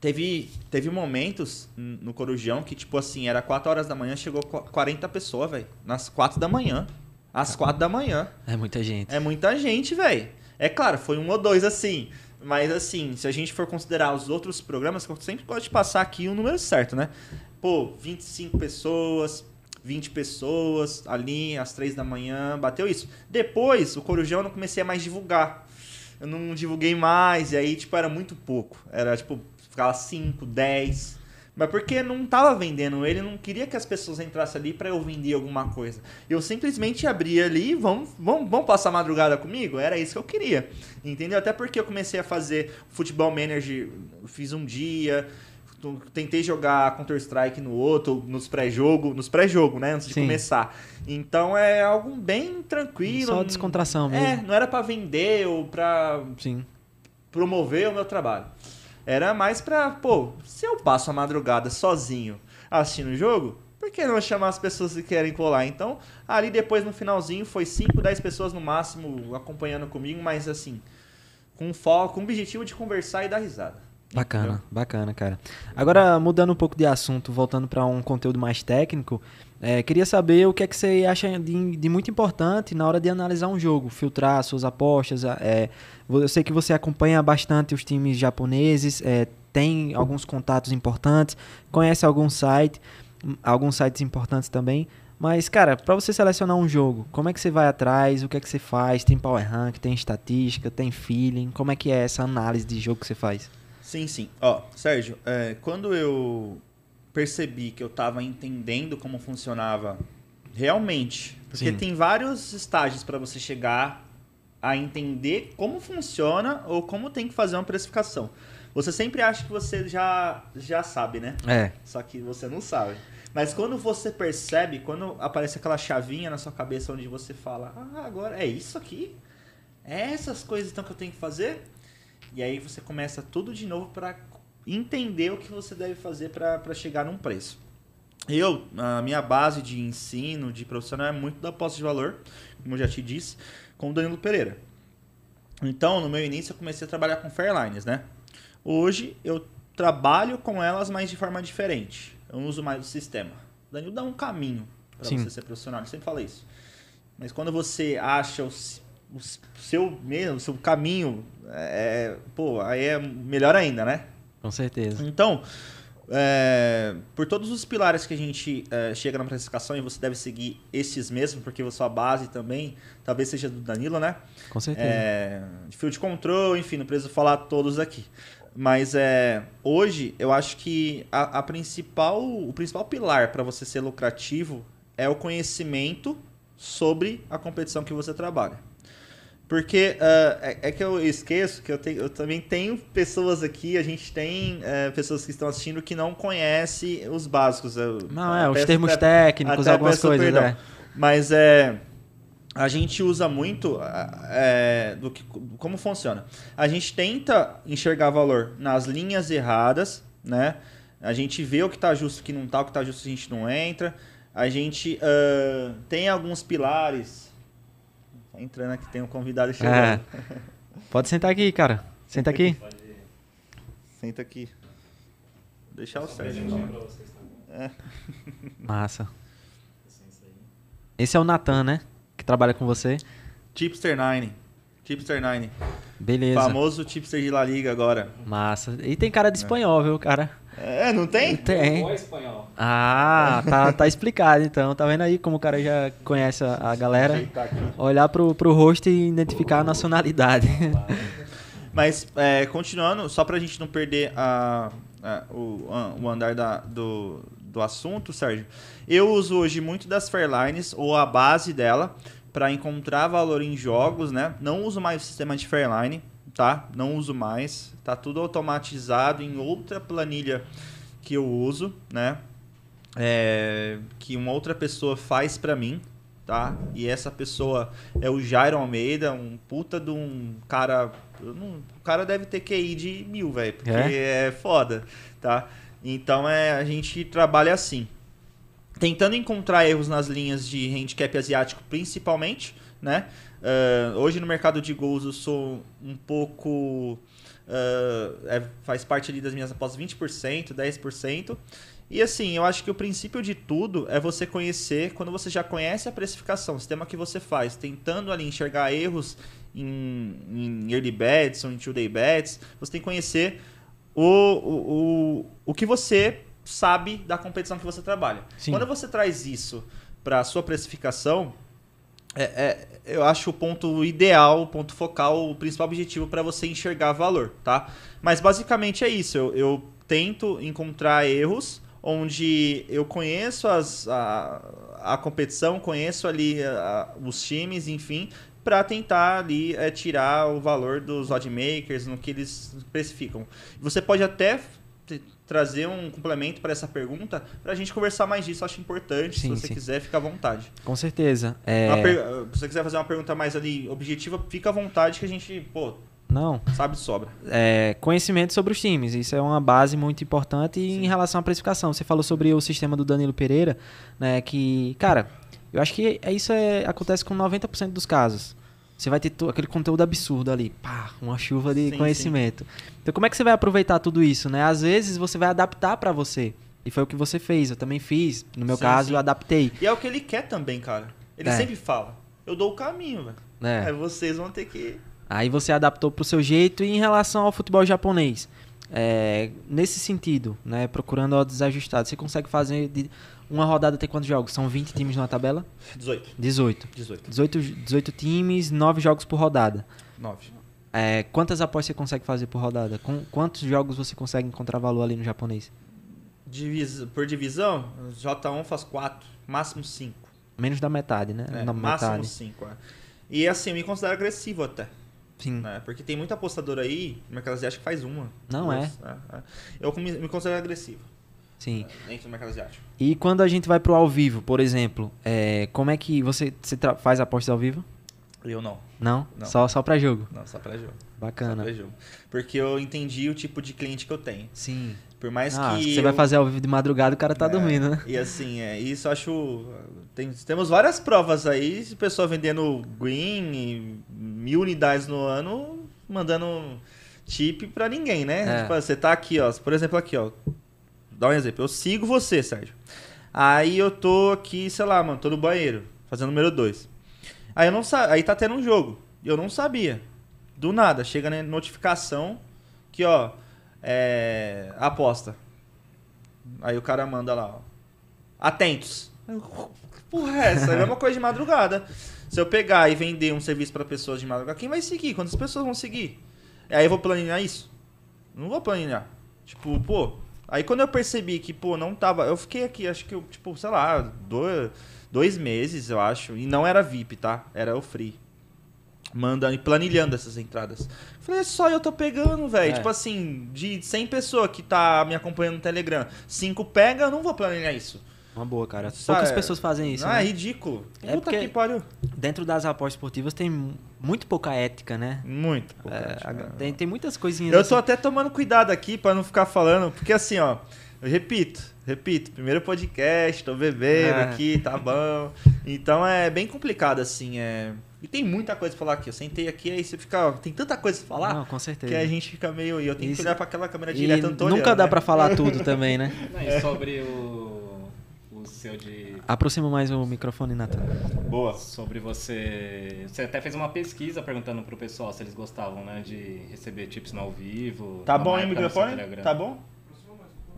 [SPEAKER 2] Teve, teve momentos no Corujão que, tipo assim, era 4 horas da manhã, chegou 40 pessoas, velho. Nas 4 da manhã às quatro da manhã. É muita gente. É muita gente, velho. É claro, foi um ou dois assim. Mas assim, se a gente for considerar os outros programas, que eu sempre gosto de passar aqui o um número certo, né? Pô, 25 pessoas, 20 pessoas ali às três da manhã, bateu isso. Depois, o Corujão eu não comecei a mais divulgar. Eu não divulguei mais, e aí, tipo, era muito pouco. Era, tipo, ficava 5, 10. Mas porque não estava vendendo, ele não queria que as pessoas entrassem ali para eu vender alguma coisa. Eu simplesmente abria ali, vamos, vamos, vamos passar a madrugada comigo? Era isso que eu queria. Entendeu? Até porque eu comecei a fazer futebol manager, fiz um dia, tentei jogar Counter Strike no outro, nos pré-jogo, nos pré-jogo, né, antes Sim. de começar. Então é algo bem tranquilo, só
[SPEAKER 1] descontração é, mesmo. É,
[SPEAKER 2] não era para vender ou para promover o meu trabalho. Era mais pra, pô, se eu passo a madrugada sozinho assistindo o jogo, por que não chamar as pessoas que querem colar? Então, ali depois no finalzinho foi 5, 10 pessoas no máximo acompanhando comigo, mas assim, com foco, com o objetivo de conversar e dar risada.
[SPEAKER 1] Bacana, entendeu? bacana, cara. Agora, mudando um pouco de assunto, voltando para um conteúdo mais técnico, é, queria saber o que é que você acha de, de, muito importante na hora de analisar um jogo, filtrar suas apostas. É, eu sei que você acompanha bastante os times japoneses, é, tem alguns contatos importantes, conhece algum site, alguns sites importantes também. Mas, cara, para você selecionar um jogo, como é que você vai atrás? O que é que você faz? Tem power rank, tem estatística, tem feeling? Como é que é essa análise de jogo que você faz?
[SPEAKER 2] Sim, sim. Ó, Sérgio, é, quando eu percebi que eu estava entendendo como funcionava realmente. Porque Sim. tem vários estágios para você chegar a entender como funciona ou como tem que fazer uma precificação. Você sempre acha que você já, já sabe, né? É. Só que você não sabe. Mas quando você percebe, quando aparece aquela chavinha na sua cabeça onde você fala, ah, agora é isso aqui? É essas coisas então que eu tenho que fazer? E aí você começa tudo de novo para entender o que você deve fazer para chegar num preço. Eu, a minha base de ensino, de profissional, é muito da aposta de valor, como eu já te disse, com o Danilo Pereira. Então, no meu início, eu comecei a trabalhar com Fairlines, né? Hoje, eu trabalho com elas, mas de forma diferente. Eu uso mais o sistema. O Danilo dá um caminho para você ser profissional, eu sempre falei isso. Mas quando você acha o, o seu mesmo, o seu caminho, é, é pô, aí é melhor ainda, né? Com certeza. Então, é, por todos os pilares que a gente é, chega na classificação e você deve seguir esses mesmos, porque sua base também talvez seja do Danilo, né? Com certeza. É, eh, field control, enfim, não preciso falar todos aqui. Mas é, hoje eu acho que a, a principal, o principal pilar para você ser lucrativo é o conhecimento sobre a competição que você trabalha. Porque uh, é, é, que eu esqueço que eu, te, eu também tenho pessoas aqui, a gente tem uh, pessoas que estão assistindo que não conhecem os básicos. Eu, não, é, os termos até, técnicos, até algumas coisas, né? Mas é, a gente usa muito é, do que, como funciona. A gente tenta enxergar valor nas linhas erradas, né? A gente vê o que está justo, o que não está, o que está justo a gente não entra. A gente uh, tem alguns pilares entrando aqui, tem um convidado é. chegando. É.
[SPEAKER 1] [laughs] Pode sentar aqui, cara. Senta aqui.
[SPEAKER 2] Senta aqui. Deixar o Sérgio. É. [laughs]
[SPEAKER 1] Massa. Esse é o Natan, né? Que trabalha com você.
[SPEAKER 2] Tipster 9. Tipster 9. Beleza. Famoso tipster de La Liga agora. Massa. E tem cara de espanhol, é. viu, cara? É, não tem? Tem. É ah, tá,
[SPEAKER 1] tá explicado então. Tá vendo aí como o cara já conhece a, a galera? Olhar pro, pro rosto e identificar a nacionalidade.
[SPEAKER 2] [laughs] Mas, é, continuando, só pra gente não perder a, a o, a, o andar da, do, do assunto, Sérgio, eu uso hoje muito das Fairlines, ou a base dela, para encontrar valor em jogos, né? Não uso mais o sistema de Fairline tá? Não uso mais. Tá tudo automatizado em outra planilha que eu uso, né? É, que uma outra pessoa faz para mim, tá? E essa pessoa é o Jairo Almeida, um puta de um cara. Não, o cara deve ter QI de mil, velho, porque é? é foda, tá? Então é, a gente trabalha assim. Tentando encontrar erros nas linhas de handicap asiático, principalmente, né? Uh, hoje no mercado de gols eu sou um pouco. Uh, é, faz parte ali das minhas apostas 20%, 10%. E assim, eu acho que o princípio de tudo é você conhecer, quando você já conhece a precificação, o sistema que você faz, tentando ali enxergar erros em, em early bets ou em two-day bets, você tem que conhecer o, o, o, o que você sabe da competição que você trabalha. Sim. Quando você traz isso para sua precificação, é, é, eu acho o ponto ideal, o ponto focal, o principal objetivo para você enxergar valor, tá? Mas basicamente é isso. Eu, eu tento encontrar erros onde eu conheço as, a, a competição, conheço ali a, os times, enfim, para tentar ali é, tirar o valor dos odd makers no que eles especificam. Você pode até trazer um complemento para essa pergunta para a gente conversar mais disso. Acho importante. Sim, se você sim. quiser, fica à vontade.
[SPEAKER 1] Com certeza. É... Per...
[SPEAKER 2] Se você quiser fazer uma pergunta mais ali objetiva, fica à vontade que a gente, pô. Não. Sabe sobra.
[SPEAKER 1] É, conhecimento sobre os times. Isso é uma base muito importante. E em relação à precificação, você falou sobre o sistema do Danilo Pereira, né? Que, cara, eu acho que é, isso é, acontece com 90% dos casos. Você vai ter aquele conteúdo absurdo ali, pá, uma chuva de sim, conhecimento. Sim. Então, como é que você vai aproveitar tudo isso, né? Às vezes você vai adaptar para você. E foi o que você fez, eu também fiz. No meu sim, caso, eu adaptei.
[SPEAKER 2] E é o que ele quer também, cara. Ele é. sempre fala: eu dou o caminho, velho. É. Aí vocês vão ter que.
[SPEAKER 1] Aí você adaptou pro seu jeito. E em relação ao futebol japonês? É, nesse sentido, né, procurando odds ajustados, você consegue fazer de uma rodada tem quantos jogos? São 20 times na tabela? 18. 18. 18, 18, 18 times, 9 jogos por rodada. 9. É, quantas apostas você consegue fazer por rodada? Com, quantos jogos você consegue encontrar valor ali no japonês?
[SPEAKER 2] Divisa, por divisão, J1 faz 4, máximo 5.
[SPEAKER 1] Menos da metade, né? É, máximo
[SPEAKER 2] 5. É. E assim, eu me considero agressivo até. Sim. Né? Porque tem muito apostador aí, no mercado asiático que faz uma. Não duas, é. Né? É. Eu me, me considero agressivo. Sim. É, dentro do mercado asiático.
[SPEAKER 1] E quando a gente vai pro ao vivo, por exemplo, é, como é que você, você faz apostas ao vivo?
[SPEAKER 2] Eu não. Não? não. Só, só pra jogo? Não, só pra jogo. Bacana. Só pra jogo. Porque eu entendi o tipo de cliente que eu tenho. Sim. Por mais ah, que. Você eu... vai fazer
[SPEAKER 1] ao vivo de madrugada o cara tá é, dormindo, né?
[SPEAKER 2] E assim, é, isso acho. Tem, temos várias provas aí, de pessoa vendendo green, mil unidades no ano, mandando chip pra ninguém, né? É. Tipo, você tá aqui, ó. Por exemplo, aqui, ó. Dá um exemplo. Eu sigo você, Sérgio. Aí eu tô aqui, sei lá, mano, tô no banheiro, fazendo número 2. Aí eu não sa... Aí tá tendo um jogo. Eu não sabia. Do nada, chega na notificação que, ó é, aposta. Aí o cara manda lá, ó. Atentos. porra, é essa? É a mesma coisa de madrugada. Se eu pegar e vender um serviço para pessoas de madrugada, quem vai seguir? Quantas pessoas vão seguir? Aí eu vou planejar isso? Não vou planejar. Tipo, pô. Aí quando eu percebi que, pô, não tava. Eu fiquei aqui, acho que eu, tipo, sei lá, dois, dois meses, eu acho. E não era VIP, tá? Era o free e planilhando essas entradas. Falei, é só eu tô pegando, velho. É. Tipo assim, de 100 pessoas que tá me acompanhando no Telegram, 5 pega, eu não vou planejar isso. Uma boa, cara.
[SPEAKER 1] Sabe? Poucas pessoas fazem isso. Ah, né? é ridículo. Puta é porque que pariu. Dentro das apostas esportivas tem
[SPEAKER 2] muito pouca ética, né? Muito pouca é, ética. É.
[SPEAKER 1] Tem, tem muitas coisinhas. Eu assim. tô
[SPEAKER 2] até tomando cuidado aqui para não ficar falando, porque assim, ó, eu repito, repito, primeiro podcast, tô bebendo é. aqui, tá bom. Então é bem complicado, assim, é. E tem muita coisa pra falar aqui. Eu sentei aqui, aí você fica. Tem tanta coisa pra falar. Não, com certeza. Que a gente fica meio. E eu tenho Isso. que olhar pra aquela câmera direto. Nunca dá né? pra falar [laughs] tudo também, né? Não, e
[SPEAKER 3] sobre o. O seu
[SPEAKER 1] de. Aproxima mais o microfone, Nathan.
[SPEAKER 3] Boa. Sobre você. Você até fez uma pesquisa perguntando pro pessoal se eles gostavam, né? De receber tips no ao vivo. Tá bom aí o microfone? Tá bom?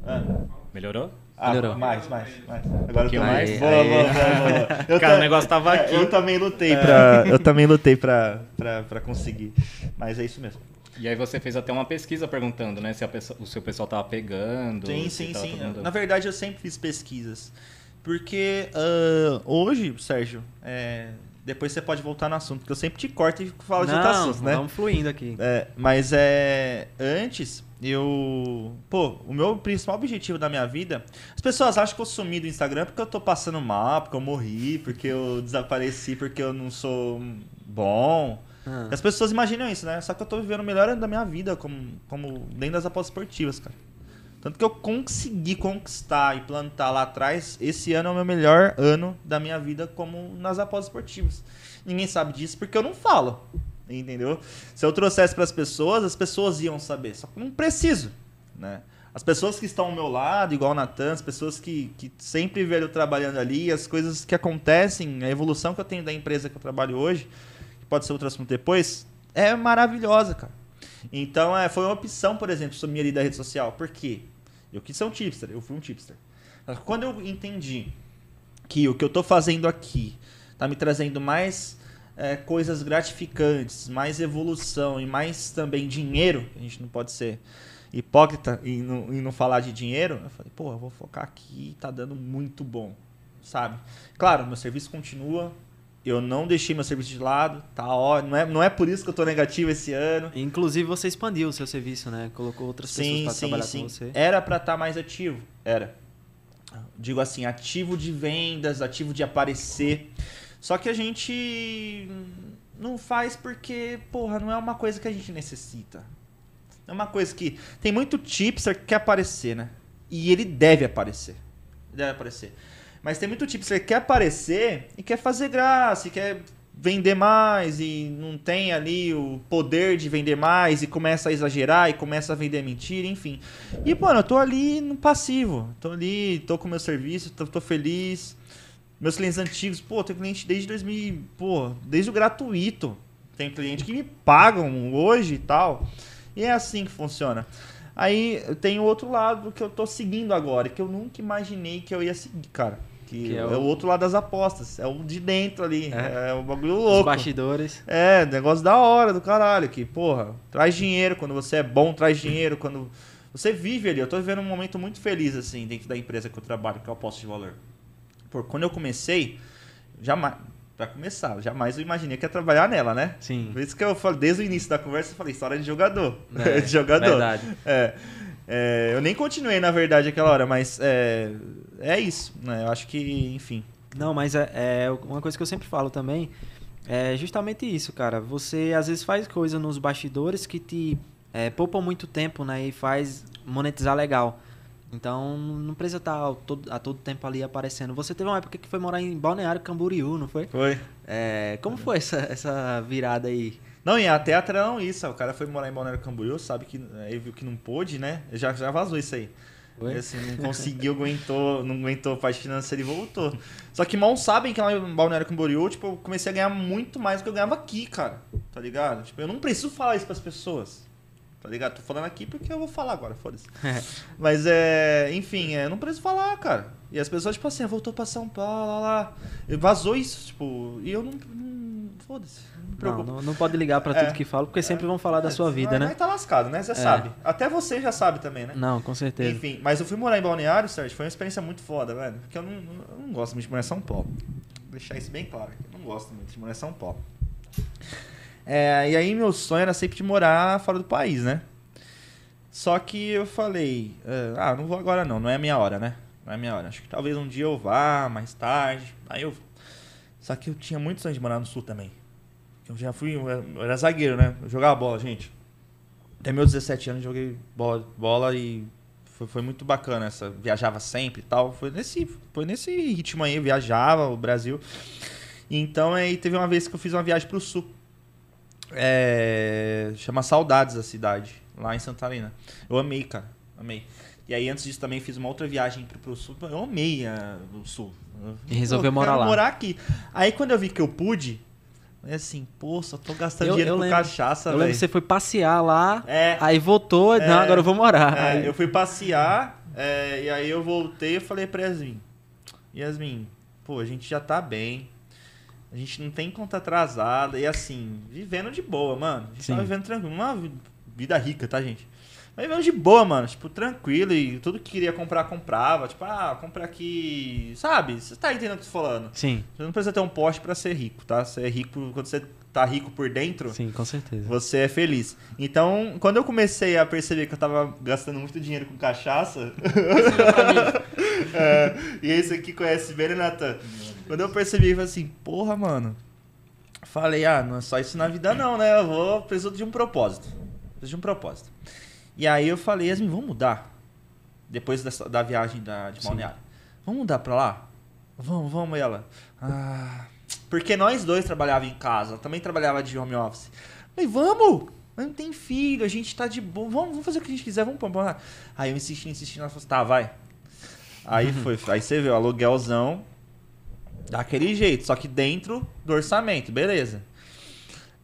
[SPEAKER 2] É. Melhorou? Ah, Melhorou. mais, mais, mais. Agora um eu tô mais. mais. Boa, boa, boa, boa, [laughs] Cara, o negócio tava é, aqui. eu também lutei é. pra. Eu também lutei pra, pra, pra conseguir. Mas é isso mesmo.
[SPEAKER 3] E aí você fez até uma pesquisa perguntando, né? Se a pessoa, o seu pessoal tava pegando. Sim, sim, sim. Mundo... Na
[SPEAKER 2] verdade, eu sempre fiz pesquisas. Porque uh, hoje, Sérgio, é, depois você pode voltar no assunto, porque eu sempre te corto e falo de outros assuntos, né? Vamos fluindo aqui. É, mas é, antes, eu. Pô, o meu principal objetivo da minha vida. As pessoas acham que eu sumi do Instagram porque eu tô passando mal, porque eu morri, porque eu desapareci, porque eu não sou bom. Ah. As pessoas imaginam isso, né? Só que eu tô vivendo o melhor ano da minha vida como, como dentro das apostas esportivas, cara. Tanto que eu consegui conquistar e plantar lá atrás. Esse ano é o meu melhor ano da minha vida como nas apostas esportivas. Ninguém sabe disso porque eu não falo. Entendeu? Se eu trouxesse para as pessoas, as pessoas iam saber. Só que não preciso, né? As pessoas que estão ao meu lado, igual o Natan, as pessoas que, que sempre vieram trabalhando ali, as coisas que acontecem, a evolução que eu tenho da empresa que eu trabalho hoje, que pode ser outro assunto depois, é maravilhosa, cara. Então, é, foi uma opção, por exemplo, sumir ali da rede social. Por quê? Eu quis ser um tipster, eu fui um tipster. Mas quando eu entendi que o que eu estou fazendo aqui está me trazendo mais é, coisas gratificantes, mais evolução e mais também dinheiro, a gente não pode ser hipócrita e não, e não falar de dinheiro, eu falei, pô, eu vou focar aqui, tá dando muito bom, sabe? Claro, meu serviço continua, eu não deixei meu serviço de lado, tá ó, não é, não é por isso que eu tô negativo esse ano. Inclusive você expandiu o seu serviço, né? Colocou outras sim, pessoas para trabalhar sim. com você. Era para estar tá mais ativo, era. Digo assim, ativo de vendas, ativo de aparecer. Uhum. Só que a gente não faz porque, porra, não é uma coisa que a gente necessita. É uma coisa que. Tem muito tipster que quer aparecer, né? E ele deve aparecer. Deve aparecer. Mas tem muito tipster que quer aparecer e quer fazer graça, e quer vender mais, e não tem ali o poder de vender mais, e começa a exagerar, e começa a vender mentira, enfim. E, mano, eu tô ali no passivo. Tô ali, tô com o meu serviço, tô, tô feliz meus clientes antigos, pô, tenho cliente desde 2000, pô, desde o gratuito. Tem cliente que me pagam hoje e tal. E é assim que funciona. Aí tem o outro lado que eu tô seguindo agora, que eu nunca imaginei que eu ia seguir, cara. Que, que é, é o... é, o... outro lado das apostas. É o de dentro ali. É, é o bagulho louco. Os bastidores. É, negócio da hora do caralho. Que, porra, traz dinheiro. Quando você é bom, traz dinheiro. Quando. Você vive ali. Eu tô vivendo um momento muito feliz, assim, dentro da empresa que eu trabalho, que é o de valor por quando eu comecei, jamais. Pra começar, jamais eu imaginei que ia trabalhar nela, né? Sim. Por isso que eu falei, desde o início da conversa, eu falei, história de jogador. É, [laughs] de jogador. Verdade. É. É, eu nem continuei, na verdade, aquela hora, mas é, é isso. Né? Eu acho que, enfim. Não, mas é, é, uma coisa que eu sempre falo também é justamente isso, cara.
[SPEAKER 1] Você às vezes faz coisa nos bastidores que te é, poupa muito tempo, né? E faz monetizar legal. Então não precisa estar tá todo, a todo tempo ali aparecendo. Você teve uma
[SPEAKER 2] época que foi morar em Balneário Camboriú, não foi? Foi. É, como foi essa, essa virada aí? Não, e até atrão isso. O cara foi morar em Balneário Camboriú, sabe que né, ele viu que não pôde, né? Já, já vazou isso aí. Foi? Assim, não conseguiu, aguentou, não aguentou a parte financeira e voltou. Só que mal sabem que lá em Balneário Camboriú, tipo, eu comecei a ganhar muito mais do que eu ganhava aqui, cara. Tá ligado? Tipo, eu não preciso falar isso pras pessoas tá ligado? Tô falando aqui porque eu vou falar agora, foda-se. É. Mas é, enfim, é, não preciso falar, cara. E as pessoas, tipo assim, ah, voltou pra São Paulo, lá, lá. vazou isso, tipo, e eu não. não foda-se. Não, não, não,
[SPEAKER 1] pode ligar para é. tudo que falo, porque sempre vão falar da é. sua vida, né? Mas tá lascado, né? Você sabe.
[SPEAKER 2] Até você já sabe também, né? Não, com certeza. Enfim, mas eu fui morar em Balneário, Sérgio, foi uma experiência muito foda, velho. Porque eu não, eu não gosto muito de morar em São Paulo. Vou deixar isso bem claro. Eu não gosto muito de morar em São Paulo. É, e aí meu sonho era sempre de morar fora do país, né? Só que eu falei, ah, ah, não vou agora não, não é a minha hora, né? Não é a minha hora. Acho que talvez um dia eu vá, mais tarde, aí eu... Só que eu tinha muito sonho de morar no Sul também. Eu já fui, eu era zagueiro, né? Eu jogava bola, gente. Até meus 17 anos joguei bola, bola e foi, foi, muito bacana essa. Viajava sempre e tal. Foi nesse, foi nesse ritmo aí, viajava o Brasil. Então aí teve uma vez que eu fiz uma viagem pro sul. É, chama Saudades da Cidade, lá em Santa Helena. Eu amei, cara. Amei. E aí, antes disso, também fiz uma outra viagem pro, pro sul. Eu amei a, é, o sul. E resolveu morar lá. morar aqui. Aí, quando eu vi que eu pude, é assim, pô, só tô gastando eu, dinheiro com cachaça, cachaça, Eu lembro que você
[SPEAKER 1] foi passear lá, é, aí voltou, é, não, agora eu vou morar. É, aí... eu fui
[SPEAKER 2] passear, é, e aí eu voltei e falei pra Yasmin, Yasmin, pô, a gente já tá bem, a gente não tem conta atrasada. E assim, vivendo de boa, mano. A gente Sim. tá vivendo tranquilo. Uma vida rica, tá, gente? Mas vivendo de boa, mano. Tipo, tranquilo. E tudo que queria comprar, comprava. Tipo, ah, comprar aqui. Sabe? Você tá entendendo o que eu tô falando? Sim. Você não precisa ter um poste para ser rico, tá? Você é rico quando você tá rico por dentro. Sim, com certeza. Você é feliz. Então, quando eu comecei a perceber que eu tava gastando muito dinheiro com cachaça. [laughs] é, e esse aqui conhece bem, né, quando eu percebi, eu falei assim, porra, mano. Falei, ah, não é só isso na vida não, né? Eu vou, preciso de um propósito. Preciso de um propósito. E aí eu falei, Yasmin, vamos mudar. Depois dessa, da viagem da, de Balneário. Vamos mudar pra lá? Vamos, vamos, ela. Ah, porque nós dois trabalhávamos em casa, também trabalhava de home office. Falei, vamos! não tem filho, a gente tá de boa. Vamos, vamos fazer o que a gente quiser, vamos pra Aí eu insisti, insisti, ela falou, assim, tá, vai. Aí [laughs] foi, aí você viu, aluguelzão daquele jeito, só que dentro do orçamento, beleza.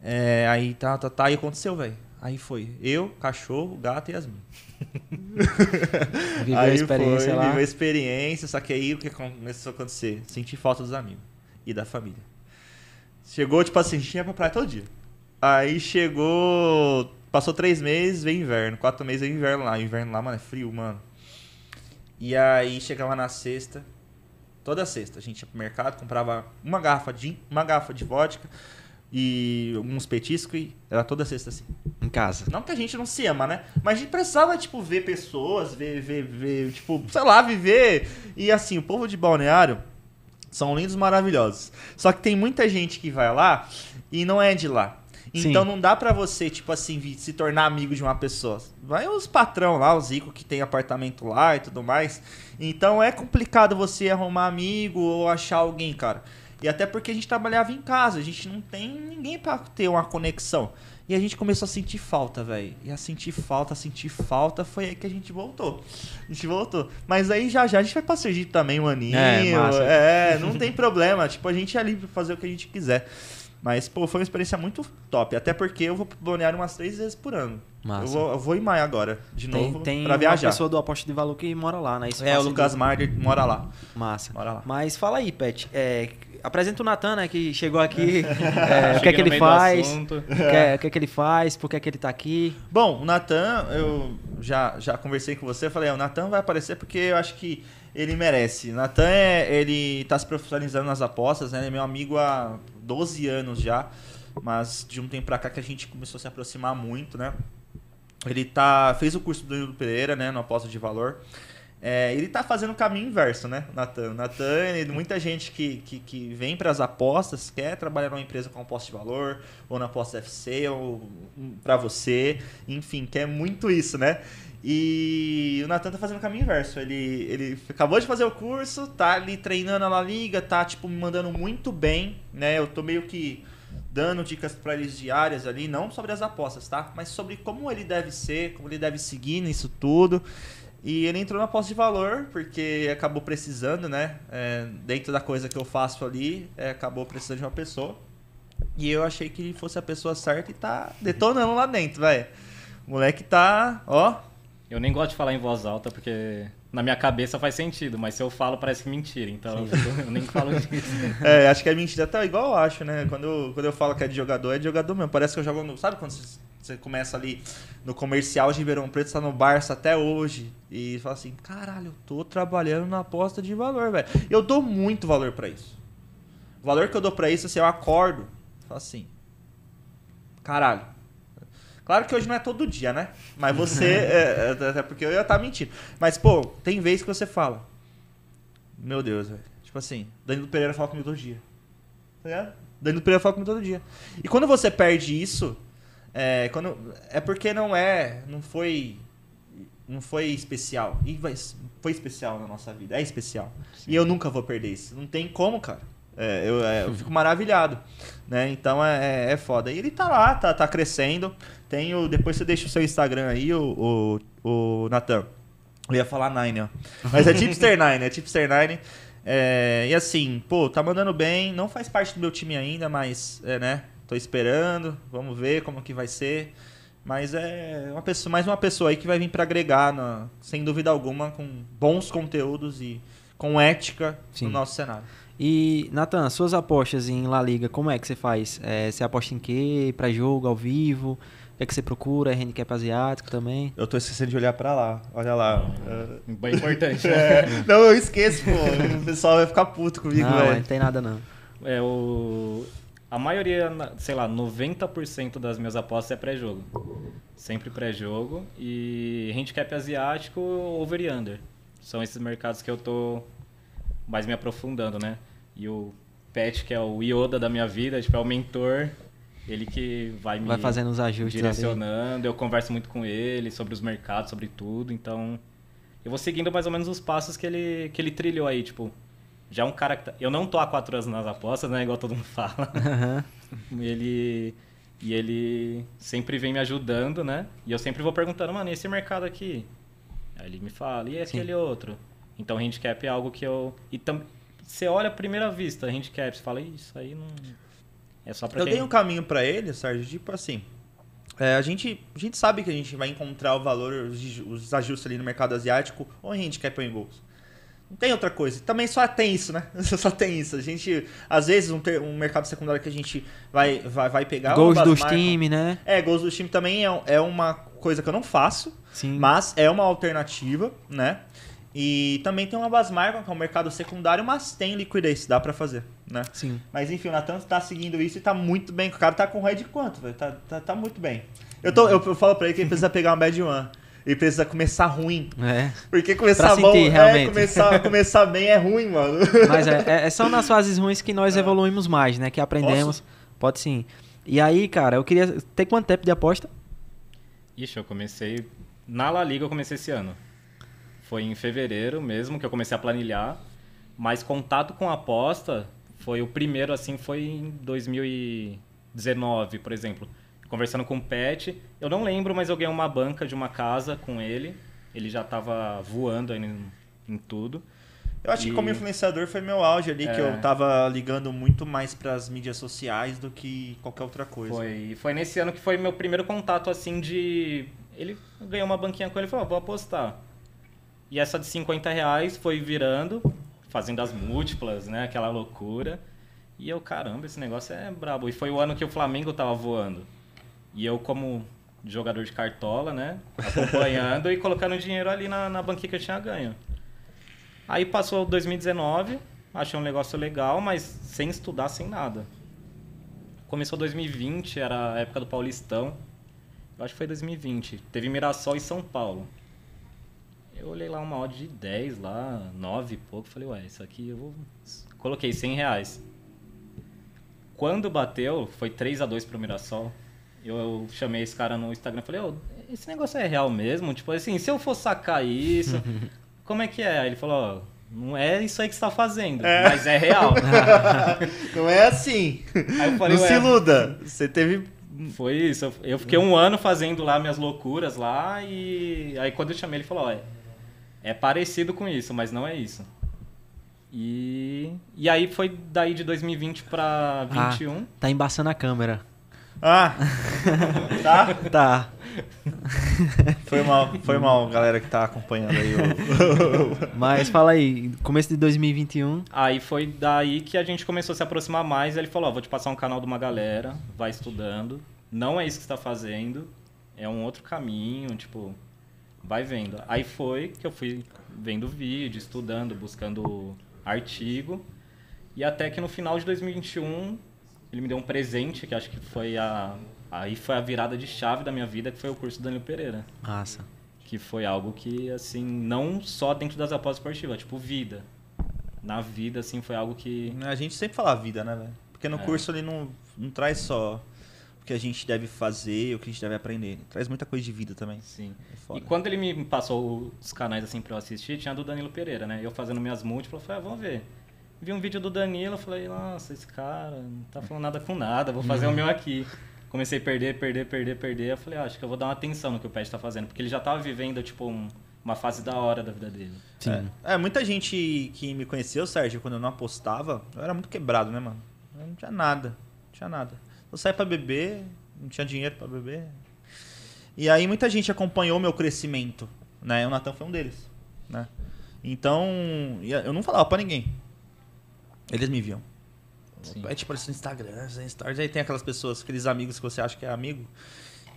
[SPEAKER 2] É, aí tá, tá, tá, aconteceu, velho. Aí foi eu, cachorro, gato e Yasmin. [laughs] viveu aí a experiência foi, lá. Viveu a experiência, só que aí o que começou a acontecer? Senti falta dos amigos e da família. Chegou, tipo assim, a gente ia pra praia todo dia. Aí chegou. Passou três meses, vem inverno. Quatro meses, veio inverno lá. inverno lá, mano, é frio, mano. E aí chegava na sexta, Toda sexta a gente ia pro mercado, comprava uma garrafa de, uma garrafa de vodka e alguns petiscos e era toda sexta assim. Em casa. Não que a gente não se ama, né? Mas a gente precisava, tipo, ver pessoas, ver, ver, ver, tipo, sei lá, viver. E assim, o povo de Balneário são lindos, maravilhosos. Só que tem muita gente que vai lá e não é de lá. Então Sim. não dá para você, tipo assim, se tornar amigo de uma pessoa. Vai os patrão lá, os ricos que tem apartamento lá e tudo mais. Então é complicado você arrumar amigo ou achar alguém, cara. E até porque a gente trabalhava em casa, a gente não tem ninguém para ter uma conexão. E a gente começou a sentir falta, velho. E a sentir falta, a sentir falta, foi aí que a gente voltou. A gente voltou. Mas aí já já a gente vai pra Sergipe também, um é, aninho. É, é não tem problema. Tipo, a gente é livre pra fazer o que a gente quiser. Mas, pô, foi uma experiência muito top. Até porque eu vou pro Balneário umas três vezes por ano. Massa. Eu vou, eu vou em maio agora, de tem, novo, tem pra viajar. Tem uma pessoa do Aposto de Valor que mora lá, né? Isso é, o Lucas Marder mora lá. Massa. Mora lá. Mas fala aí,
[SPEAKER 1] Pet. É, apresenta o Natan, né, que chegou aqui. [laughs] É, o que é que ele faz? O que, é,
[SPEAKER 2] que, é que ele faz? Por que é que ele tá aqui? Bom, o Natan, eu já, já conversei com você. Falei, é, o Natan vai aparecer porque eu acho que ele merece. Natan, é, ele tá se profissionalizando nas apostas, né? Ele é meu amigo há 12 anos já, mas de um tempo pra cá que a gente começou a se aproximar muito, né? Ele tá, fez o curso do Danilo Pereira, né, no Aposta de Valor. É, ele está fazendo o caminho inverso, né, Natan? Natan, muita gente que, que, que vem para as apostas quer trabalhar numa empresa com aposta de valor, ou na aposta FC, ou hum, para você, enfim, quer é muito isso, né? E o Natan tá fazendo o caminho inverso. Ele, ele acabou de fazer o curso, tá ali treinando na Liga, tá, tipo, me mandando muito bem, né? Eu tô meio que dando dicas para eles diárias ali, não sobre as apostas, tá? Mas sobre como ele deve ser, como ele deve seguir nisso tudo. E ele entrou na posse de valor, porque acabou precisando, né? É, dentro da coisa que eu faço ali, é, acabou precisando de uma pessoa. E eu achei que fosse a pessoa certa e tá detonando lá dentro, velho. Moleque tá, ó. Eu nem gosto de falar
[SPEAKER 3] em voz alta, porque na minha cabeça faz sentido, mas se eu falo parece que é mentira, então eu, [laughs] eu, nem
[SPEAKER 2] falo disso. [laughs] é, acho que é mentira tá igual eu acho, né? Quando eu, quando eu falo que é de jogador, é de jogador mesmo. Parece que eu jogo no. Sabe quando você, você começa ali no comercial de Ribeirão Preto, tá no Barça até hoje, e fala assim: caralho, eu tô trabalhando na aposta de valor, velho. Eu dou muito valor para isso. O valor que eu dou para isso, assim, eu acordo, falo assim: caralho Claro que hoje não é todo dia, né? Mas você. [laughs] É, é, até porque eu ia estar tá mentindo. Mas, pô, tem vez que você fala. Meu Deus, velho. Tipo assim, Danilo Pereira fala comigo todo dia. Tá ligado? Danilo Pereira fala comigo todo dia. E quando você perde isso, é, quando, é porque não é. Não foi. Não foi especial. E vai, foi especial na nossa vida. É especial. Sim. E eu nunca vou perder isso. Não tem como, cara. É, eu, é, eu, fico maravilhado. Né? Então é, é, é foda. E ele tá lá, tá, tá crescendo. Tem o, depois você deixa o seu Instagram aí, o, o, o Natan. Eu ia falar Nine, ó. Mas é Tipster Nine, é Tipster Nine. É, e assim, pô, tá mandando bem, não faz parte do meu time ainda, mas, é, né, tô esperando, vamos ver como que vai ser. Mas é uma pessoa, mais uma pessoa aí que vai vir para agregar, na, sem dúvida alguma, com bons conteúdos e com ética Sim. no nosso cenário.
[SPEAKER 1] E, Natan, suas apostas em La Liga, como é que você faz? É, você aposta em quê? Para jogo, ao vivo? é que você procura? É handicap asiático também? Eu tô esquecendo de olhar pra lá. Olha
[SPEAKER 3] lá. É... importante. [laughs] é. Não, eu esqueço, pô.
[SPEAKER 2] O pessoal vai ficar puto comigo, não, velho. Não, tem nada não. É, o...
[SPEAKER 3] A maioria, sei lá, 90% das minhas apostas é pré-jogo. Sempre pré-jogo. E handicap asiático, over e under. São esses mercados que eu tô mais me aprofundando, né? E o Pet, que é o Yoda da minha vida, tipo, é o mentor, ele que vai me vai fazendo os ajustes direcionando, ali. eu converso muito com ele sobre os mercados, sobre tudo, então eu vou seguindo mais ou menos os passos que ele, que ele trilhou aí, tipo, já é um cara que tá... eu não tô há quatro anos nas apostas, né, igual todo mundo [laughs] fala. Uhum. ele e ele sempre vem me ajudando, né? E eu sempre vou perguntando, mano, e esse mercado aqui? Aí ele me fala, e aquele Sim. outro? Então, handicap é algo que eu. E tam... Você olha à primeira
[SPEAKER 2] vista, handicap, você fala, isso aí não é só pra Eu quem... dei um caminho para ele, Sérgio, tipo assim. É, a, gente, a gente sabe que a gente vai encontrar o valor, os, os ajustes ali no mercado asiático ou em handicap ou em gols. Não tem outra coisa. Também só tem isso, né? [laughs] Só tem isso. A gente, às vezes, um, ter, um mercado secundário que a gente vai, vai, vai pegar. Gols dos times, time, né? É, gols dos time também é, é uma coisa que eu não faço, Sim. mas é uma alternativa, né? E também tem uma Basmargon, que é um mercado secundário, mas tem liquidez, dá para fazer, né? Sim. Mas enfim, o Natan tá seguindo isso e tá muito bem. O cara tá com red quanto, velho? Tá, tá, tá, muito bem. Eu, tô, eu, eu falo pra ele que ele precisa pegar uma bad one. Ele precisa começar ruim. É. Porque começar bom sentir, é, realmente. é começar, [laughs] começar bem é ruim, mano. Mas é, é, é são
[SPEAKER 1] nas fases ruins que nós é. evoluímos mais, né? Que aprendemos. Posso? Pode sim. E aí, cara, eu queria. Tem quanto tempo de aposta?
[SPEAKER 3] Ixi, eu comecei. Na La Liga eu comecei esse ano foi em fevereiro mesmo que eu comecei a planilhar, mas contato com aposta foi o primeiro assim, foi em 2019, por exemplo. Conversando com o Pet, eu não lembro, mas eu ganhei uma banca de uma casa com ele. Ele já
[SPEAKER 2] estava voando em, em tudo. Eu acho e... que como influenciador foi meu auge ali, é... que eu é. tava ligando muito mais para as mídias sociais do que qualquer outra coisa. Foi, foi nesse
[SPEAKER 3] ano que foi meu primeiro contato assim de. Ele ganhou uma banquinha com ele e falou, vou apostar. E essa de 50 reais foi virando, fazendo as múltiplas, né? Aquela loucura. E eu, caramba, esse negócio é brabo. E foi o ano que o Flamengo tava voando. E eu, como jogador de cartola, né? Acompanhando e colocando dinheiro ali na, na banquinha que eu tinha ganho. Aí passou 2019, achei um negócio legal, mas sem estudar, sem nada. Começou 2020, era a época do Paulistão. Eu acho que foi 2020. Teve Mirassol e São Paulo. Eu olhei lá uma odd de 10 lá, 9 e pouco, falei, ué, isso aqui eu vou. Coloquei 100 reais. Quando bateu, foi 3 a 2 pro Mirassol. Eu, eu chamei esse cara no Instagram falei, oh, esse negócio é real mesmo? Tipo assim, se eu for sacar isso, [laughs] como é que é? Aí ele falou, oh, não é isso aí que você tá fazendo, é. mas é real. [laughs] não é assim. Falei, não se iluda. Você teve. Foi isso. Eu fiquei um ano fazendo lá minhas loucuras lá e aí quando eu chamei ele falou, olha é parecido com isso, mas não é isso. E, e aí foi daí de 2020 pra 21. Ah,
[SPEAKER 1] tá embaçando a câmera. Ah! [laughs] tá? Tá. Foi mal, foi mal,
[SPEAKER 3] galera que tá acompanhando aí. O... [laughs] Mas fala
[SPEAKER 1] aí, começo de 2021.
[SPEAKER 3] Aí foi daí que a gente começou a se aproximar mais. Ele falou: Ó, vou te passar um canal de uma galera, vai estudando. Não é isso que você tá fazendo, é um outro caminho. Tipo, vai vendo. Aí foi que eu fui vendo vídeo, estudando, buscando artigo. E até que no final de 2021, ele me deu um presente, que acho que foi a. Aí foi a virada de chave da minha vida, que foi o curso do Danilo Pereira. Massa. Que foi algo que, assim, não só dentro das apostas esportivas, tipo, vida. Na vida, assim, foi algo que.
[SPEAKER 2] A gente sempre fala vida, né, velho? Porque no é. curso ele não, não traz só que a gente deve fazer, o que a gente deve aprender. Traz muita coisa de vida também. Sim. É e quando ele me passou os
[SPEAKER 3] canais assim pra eu assistir, tinha do Danilo Pereira, né? Eu fazendo minhas múltiplas, eu falei, ah, vamos ver. Vi um vídeo do Danilo, eu falei, nossa, esse cara não tá falando nada com nada, vou fazer o meu aqui. [laughs] Comecei a perder, perder, perder, perder. Eu falei, ah, acho que eu vou dar uma atenção no que o Pet tá fazendo, porque ele já tava vivendo, tipo, um, uma fase
[SPEAKER 2] da hora da vida dele. É. Sim. É, é, muita gente que me conheceu, Sérgio, quando eu não apostava, eu era muito quebrado, né, mano? Eu não tinha nada, não tinha nada. Eu saí para beber, não tinha dinheiro para beber. E aí muita gente acompanhou meu crescimento, né? O Natan foi um deles, né? Então, eu não falava para ninguém. Eles me viam. Sim. É tipo no Instagram, stories. Aí tem aquelas pessoas, aqueles amigos que você acha que é amigo,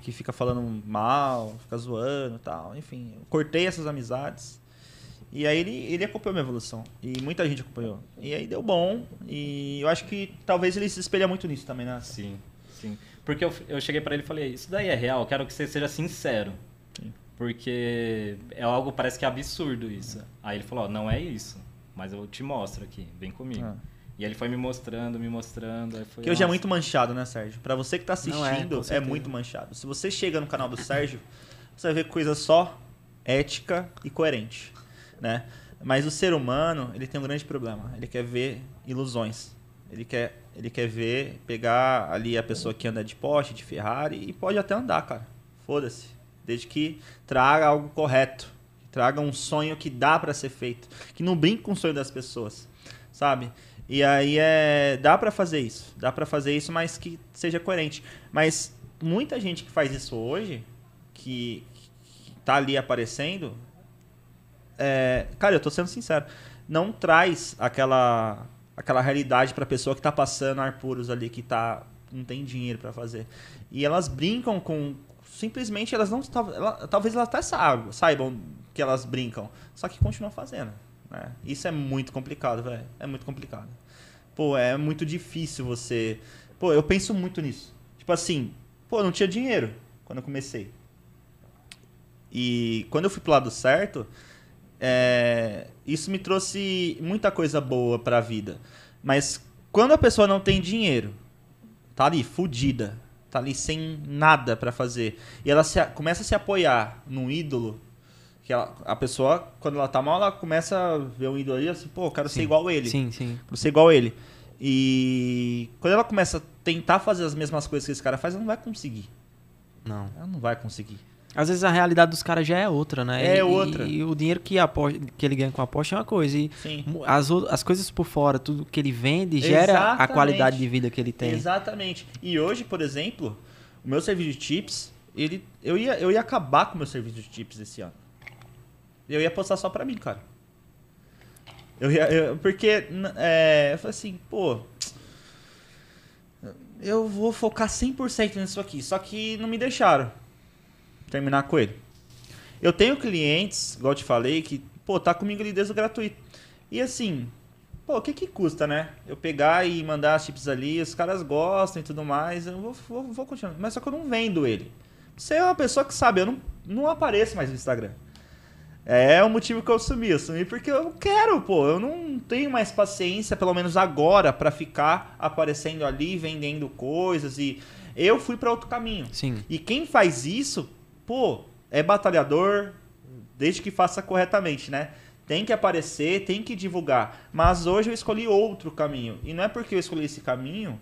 [SPEAKER 2] que fica falando mal, fica zoando e tal. Enfim, eu cortei essas amizades. E aí ele, ele acompanhou minha evolução. E muita gente acompanhou. E aí deu bom. E eu acho que talvez ele se espelha muito nisso também, né? Sim, sim. Porque eu, eu cheguei para
[SPEAKER 3] ele e falei, isso daí é real, quero que você seja sincero. Sim. Porque é algo, parece que é absurdo isso. É. Aí ele falou, não é isso. Mas eu te mostro aqui, vem comigo. É.
[SPEAKER 2] E ele foi me mostrando, me mostrando. Aí foi, que hoje é nossa. é muito manchado, né, Sérgio? Para você que tá é, assistindo, é, é muito manchado. Se você chega no canal do Sérgio, você vai ver coisa só ética e coerente né? Mas o ser humano, ele tem um grande problema. Ele quer ver ilusões. Ele quer, ele quer ver, pegar ali a pessoa que anda de Porsche, de Ferrari e pode até andar, cara. Foda-se. Desde que traga algo correto, traga um sonho que dá para ser feito, que não brinque com o sonho das pessoas, sabe? E aí é, dá para fazer isso, dá para fazer isso, mas que seja coerente. Mas muita gente que faz isso hoje, que, que tá ali aparecendo, é, cara, eu tô sendo sincero, não traz aquela aquela realidade para a pessoa que tá passando ar puros ali, que tá não tem dinheiro para fazer. E elas brincam com simplesmente elas não ela, talvez elas até saibam, saibam que elas brincam, só que continuam fazendo, né? Isso é muito complicado, velho. É muito complicado. Pô, é muito difícil você. Pô, eu penso muito nisso. Tipo assim, pô, eu não tinha dinheiro quando eu comecei. E quando eu fui pro lado certo, é, isso me trouxe muita coisa boa para a vida. Mas quando a pessoa não tem dinheiro, tá ali fudida, tá ali sem nada para fazer, e ela se, começa a se apoiar num ídolo, que ela, a pessoa, quando ela tá mal, ela começa a ver um ídolo ali, assim, pô, eu quero sim, ser igual ele. Sim, sim. Quero ser igual ele. E quando ela começa a tentar fazer as mesmas coisas que esse cara faz, ela não vai conseguir.
[SPEAKER 1] Não. Ela não vai conseguir. Às vezes a realidade dos caras já é outra, né? É e, outra. E, o dinheiro que, que ele ganha com a aposta é uma coisa. E Sim. As, as coisas por fora, tudo que ele vende, gera Exatamente. a qualidade de vida que ele tem.
[SPEAKER 2] Exatamente. E hoje, por exemplo, o meu serviço de tips, ele, eu, ia, eu ia acabar com o meu serviço de tips esse ano. Eu ia postar só pra mim, cara. Eu ia, eu, porque é, eu falei assim, pô, eu vou focar 100% nisso aqui. Só que não me deixaram terminar com ele. Eu tenho clientes, igual eu te falei, que, pô, tá comigo ali desde o gratuito. E assim, pô, o que que custa, né? Eu pegar e mandar as chips ali, os caras gostam e tudo mais, eu vou, vou, vou continuar. Mas só que eu não vendo ele. Você é uma pessoa que sabe, eu não, não apareço mais no Instagram. É o motivo que eu sumi. Eu sumi porque eu quero, pô. Eu não tenho mais paciência, pelo menos agora, para ficar aparecendo ali, vendendo coisas e. Eu fui para outro caminho. Sim. E quem faz isso pô, é batalhador, desde que faça corretamente, né? Tem que aparecer, tem que divulgar. Mas hoje eu escolhi outro caminho. E não é porque eu escolhi esse caminho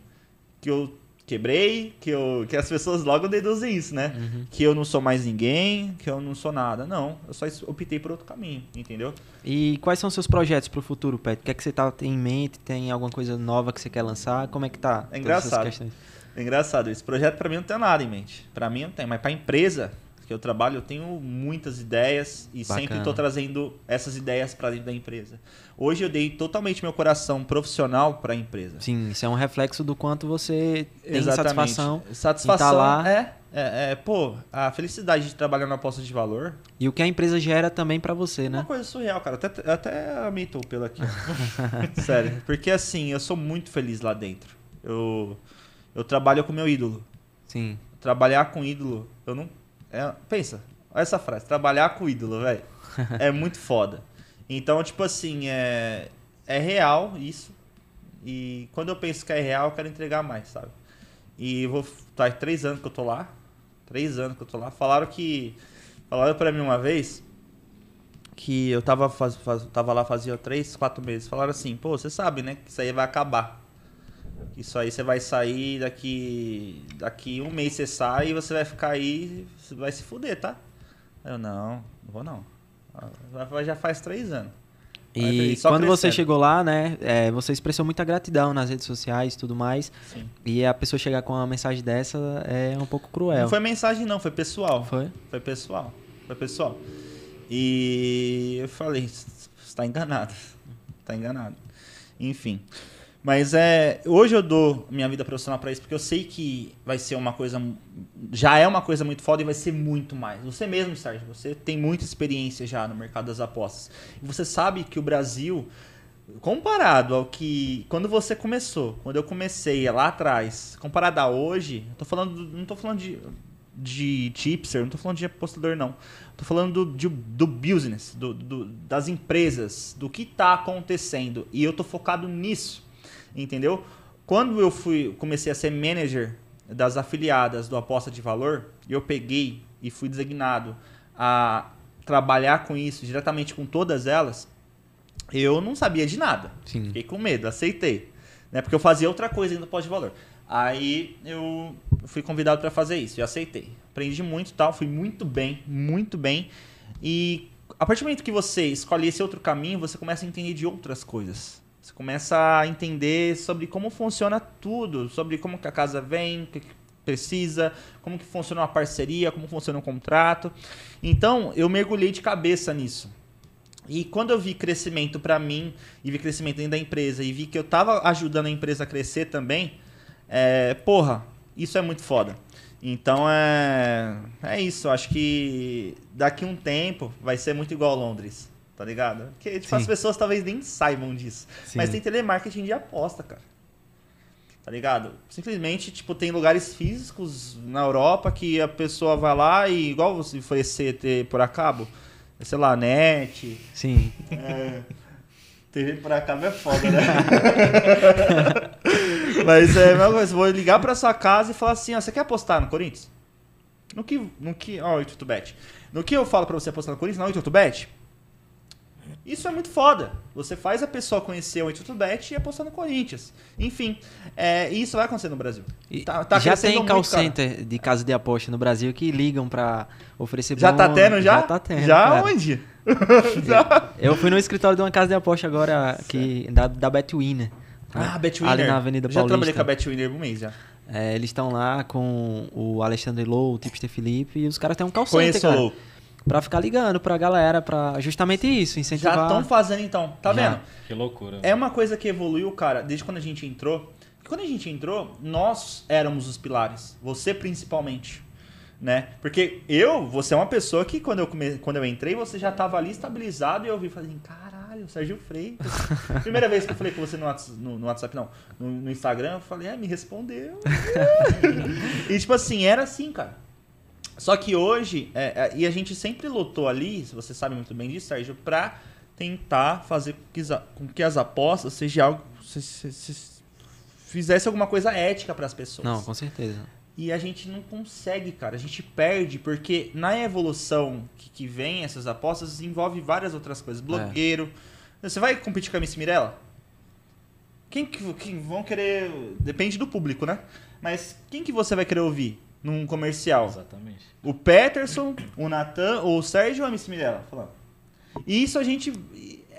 [SPEAKER 2] que eu quebrei, que, eu, que as pessoas logo deduzem isso, né? Uhum. Que eu não sou mais ninguém, que eu não sou nada. Não, eu só optei por outro caminho, entendeu? E quais são seus projetos para o futuro, Pet? O que é que você tá, tem em mente? Tem alguma coisa
[SPEAKER 1] nova que você quer lançar? Como é que tá? É engraçado.
[SPEAKER 2] É engraçado. Esse projeto para mim não tem nada em mente. Para mim não tem, mas para a empresa que eu trabalho, eu tenho muitas ideias e Bacana. sempre estou trazendo essas ideias para dentro da empresa. Hoje eu dei totalmente meu coração profissional para a empresa.
[SPEAKER 1] Sim, isso é um reflexo do quanto você tem Exatamente. satisfação. Satisfação tá lá.
[SPEAKER 2] É, é, é, pô, a felicidade de trabalhar na aposta de valor. E o que a empresa gera também para você, né? Uma coisa surreal, cara. Até, até me pelo aqui. [laughs] Sério. Porque assim, eu sou muito feliz lá dentro. Eu, eu trabalho com meu ídolo. Sim. Trabalhar com ídolo, eu não é, pensa, olha essa frase, trabalhar com ídolo, velho. É [laughs] muito foda. Então, tipo assim, é, é real isso. E quando eu penso que é real, eu quero entregar mais, sabe? E vou. Tá três anos que eu tô lá. Três anos que eu tô lá. Falaram que. Falaram pra mim uma vez que eu tava, faz, faz, tava lá fazia três, quatro meses. Falaram assim, pô, você sabe, né? Que isso aí vai acabar. Isso aí você vai sair daqui. Daqui um mês você sai e você vai ficar aí. Você vai se fuder, tá? Eu não, não vou não. Ah, já faz três anos. E quando crescendo. você chegou
[SPEAKER 1] lá, né? É, você expressou muita gratidão nas redes sociais e tudo mais. Sim. E a pessoa chegar com uma mensagem dessa é um pouco cruel. Não
[SPEAKER 2] foi mensagem, não, foi pessoal. Foi? Foi pessoal. Foi pessoal. E eu falei, está enganado. Está [laughs] enganado. Enfim. Mas é, hoje eu dou minha vida profissional para isso, porque eu sei que vai ser uma coisa. Já é uma coisa muito foda e vai ser muito mais. Você mesmo, Sérgio, você tem muita experiência já no mercado das apostas. E você sabe que o Brasil, comparado ao que. Quando você começou, quando eu comecei lá atrás, comparado a hoje, eu tô falando. Não tô falando de de tipster, não estou falando de apostador, não. estou falando do, de, do business, do, do, das empresas, do que está acontecendo. E eu estou focado nisso entendeu? Quando eu fui comecei a ser manager das afiliadas do Aposta de Valor, eu peguei e fui designado a trabalhar com isso diretamente com todas elas, eu não sabia de nada. Sim. Fiquei com medo, aceitei. Né? Porque eu fazia outra coisa ainda Aposta de valor. Aí eu fui convidado para fazer isso e aceitei. Aprendi muito tal, fui muito bem, muito bem. E a partir do momento que você escolhe esse outro caminho, você começa a entender de outras coisas. Você começa a entender sobre como funciona tudo, sobre como que a casa vem, o que precisa, como que funciona uma parceria, como funciona um contrato. Então, eu mergulhei de cabeça nisso. E quando eu vi crescimento para mim, e vi crescimento dentro da empresa, e vi que eu tava ajudando a empresa a crescer também, é, porra, isso é muito foda. Então é, é isso, acho que daqui um tempo vai ser muito igual a Londres tá ligado? Porque tipo, as pessoas talvez nem saibam disso. Sim. Mas tem telemarketing de aposta, cara. Tá ligado? Simplesmente, tipo, tem lugares físicos na Europa que a pessoa vai lá e, igual você foi CT por acabo, sei lá, net. Sim. É, TV por acabo é foda, né? [laughs] Mas é a mesma coisa, vou ligar pra sua casa e falar assim, ó, você quer apostar no Corinthians? No que. No que. Ó, oh, 8 bet. No que eu falo pra você apostar no Corinthians, não, 8 é bet? Isso é muito foda. Você faz a pessoa conhecer o Instituto Bet e apostar no Corinthians. Enfim, é, isso vai acontecer no Brasil. Tá, tá já tem call muito, center
[SPEAKER 1] cara. de casa de aposta no Brasil que ligam para oferecer Já bom, tá tendo já? Já tá tendo. Já cara. onde? [laughs] Eu fui no escritório de uma casa de aposta agora que da, da Betwinner. Ah, tá? Betwinner. Ali na Avenida Paulista. Já trabalhei com a Betwinner um mês já. É, eles estão lá com o Alexandre Low, o Tipster Felipe e os caras têm um call Conheço center, cara para ficar ligando pra galera, para justamente isso, incentivar. Já estão fazendo então, tá Já. vendo?
[SPEAKER 2] Que loucura. É né? uma coisa que evoluiu, cara, desde quando a gente entrou. Porque quando a gente entrou, nós éramos os pilares, você principalmente. Né? Porque eu, você é uma pessoa que quando eu, come... quando eu entrei, você já estava ali estabilizado e eu vi falando, assim, caralho, Sérgio Freitas. [laughs] Primeira vez que eu falei com você no, WhatsApp, no, no WhatsApp não, no, no, Instagram, eu falei, é, me respondeu. [laughs] e tipo assim, era assim, cara. Só que hoje, é, é, e a gente sempre lutou ali, se você sabe muito bem disso, Sérgio, para tentar fazer com que, as apostas seja algo. Se, se, se, fizesse alguma coisa ética para as pessoas. Não, com certeza. E a gente não consegue, cara. A gente perde, porque na evolução que, que vem essas apostas envolve várias outras coisas. É. Blogueiro. É. Você vai competir com a Miss Mirella? Quem que quem vão querer. Depende do público, né? Mas quem que você vai querer ouvir? num comercial. Exatamente. O Peterson, o Natan, o Sérgio e o Amici Mirella falando. E isso a gente,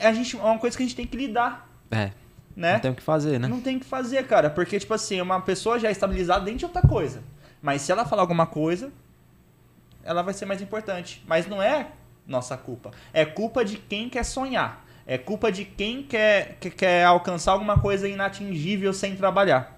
[SPEAKER 2] a gente. É uma coisa que a gente tem que lidar. É. Né? Não tem o que fazer, né? Não tem o que fazer, cara. Porque, tipo assim, uma pessoa já é estabilizada dentro de outra coisa. Mas se ela falar alguma coisa, ela vai ser mais importante. Mas não é nossa culpa. É culpa de quem quer sonhar. É culpa de quem quer, quer alcançar alguma coisa inatingível sem trabalhar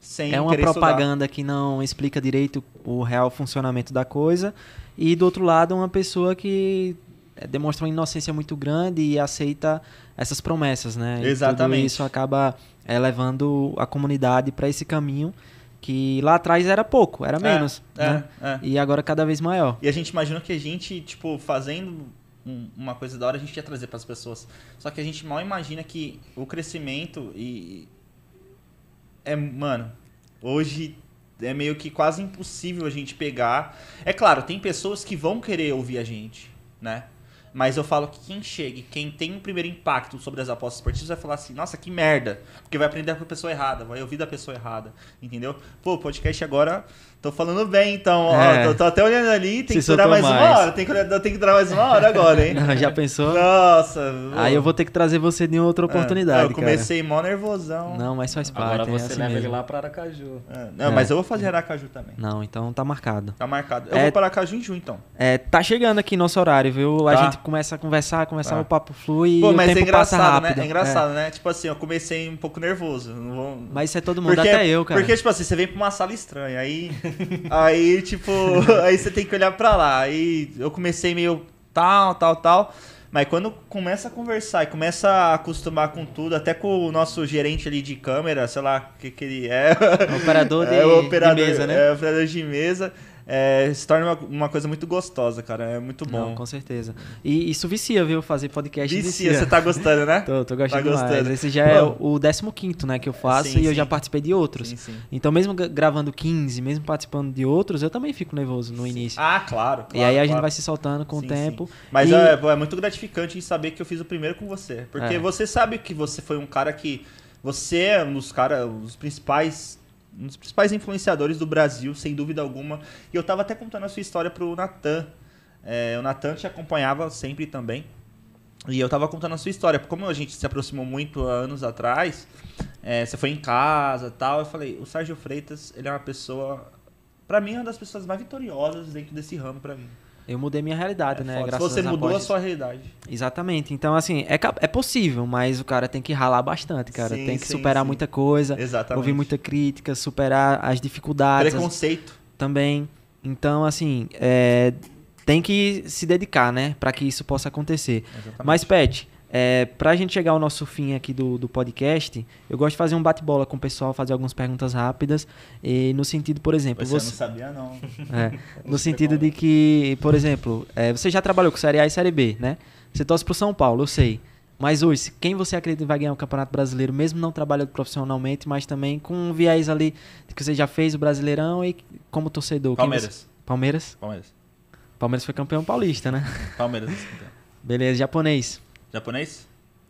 [SPEAKER 2] sem É uma propaganda
[SPEAKER 1] estudar. que não explica direito o real funcionamento da coisa. E do outro lado, uma pessoa que eh, demonstra uma inocência muito grande e aceita essas promessas, né? Exatamente. E isso acaba é, levando a comunidade para esse caminho que lá atrás era pouco, era é, menos, é, né? É, e agora cada vez maior. E
[SPEAKER 2] a gente imagina que a gente, tipo, fazendo uma coisa da hora, a gente ia trazer para as pessoas. Só que a gente mal imagina que o crescimento e é, mano, hoje é meio que quase impossível a gente pegar. É claro, tem pessoas que vão querer ouvir a gente, né? Mas eu falo que quem chega, quem tem um primeiro impacto sobre as apostas esportivas, vai falar assim: nossa, que merda. Porque vai aprender com a pessoa errada, vai ouvir da pessoa errada, entendeu? Pô, o podcast agora Tô falando bem, então. É. Ó, tô, tô, até olhando ali, tem Se que durar mais, mais, uma hora. Tem que, tem que durar mais uma hora agora, hein? Não,
[SPEAKER 1] [laughs] ah, já pensou?
[SPEAKER 2] Nossa. Aí eu vou
[SPEAKER 1] ter que trazer você de outra ah, oportunidade. É, eu comecei cara.
[SPEAKER 2] mó nervosão. Não, mas faz parte. Agora é você é assim leva mesmo. ele lá pra Aracaju. É, não, mas é. eu vou fazer Aracaju também.
[SPEAKER 1] Não, então tá marcado. Tá
[SPEAKER 2] marcado. Eu é vou para Aracaju em junho, então.
[SPEAKER 1] É, tá chegando aqui nosso horário, viu? Tá. A gente começa a conversar, começar tá. o papo flui. Pô, mas o tempo né? é engraçado, passa rápido. né? É engraçado,
[SPEAKER 2] né? Tipo assim, eu comecei um pouco nervoso. Não vou... Mas isso é todo mundo, porque, até eu, cara. Porque, tipo assim, você vem pra uma sala estranha, aí aí, tipo, [laughs] aí você tem que olhar pra lá. Aí eu comecei meio tal, tal, tal. Mas quando começa a conversar e começa a acostumar com tudo, até com o nosso gerente ali de câmera, sei lá, o que, que ele é. é o operador [laughs] é de, né? é, o operador, de mesa, né? É, operador de mesa é, se torna uma, uma, coisa muito gostosa, cara. É muito bom. Não, com certeza. E isso vicia, viu? Fazer podcast vicia. vicia. Você tá gostando, né? [laughs] tô, tô gostando tá gostando. Esse já bom.
[SPEAKER 1] é o 15 né, que eu faço sim, e sim. eu já participei de outros. Sim, então, mesmo gravando 15, mesmo participando de outros, eu também fico nervoso no início. Ah, claro. claro e aí claro. a gente vai se soltando com o tempo. Mas e... é,
[SPEAKER 2] é, muito gratificante em saber que eu fiz o primeiro com você. Porque é. você sabe que você foi um cara que... Você é um dos, cara, um principais um dos principais influenciadores do Brasil, sem dúvida alguma. E eu estava até contando a sua história para o Natan. É, o Natan te acompanhava sempre também. E eu estava contando a sua história. Como a gente se aproximou muito há anos atrás, é, você foi em casa tal. Eu falei, o Sérgio Freitas, ele é uma pessoa... para mim, é uma das pessoas mais vitoriosas dentro desse ramo para mim
[SPEAKER 1] eu mudei minha realidade, é né? Foda. Graças você mudou a sua realidade. Exatamente. Então, assim, é, é possível, mas o cara tem que ralar bastante, cara. Sim, tem que sim, superar sim. muita coisa. Exatamente. Ouvir muita crítica, superar as dificuldades. Preconceito. As... Também. Então, assim, é... tem que se dedicar, né? para que isso possa acontecer. Exatamente. Mas, Pet, é, para a gente chegar ao nosso fim aqui do, do podcast, eu gosto de fazer um bate-bola com o pessoal, fazer algumas perguntas rápidas. E no sentido, por exemplo. Você, é, você... não sabia, não. [laughs] É, no sentido de que, por exemplo, é, você já trabalhou com Série A e Série B, né? Você torce pro São Paulo, eu sei. Mas hoje, quem você acredita que vai ganhar o Campeonato Brasileiro, mesmo não trabalhando profissionalmente, mas também com um viés ali que você já fez o Brasileirão e como torcedor? Palmeiras. Você... Palmeiras? Palmeiras. Palmeiras foi campeão paulista, né? Palmeiras. [laughs] Beleza, japonês.
[SPEAKER 2] Japonês?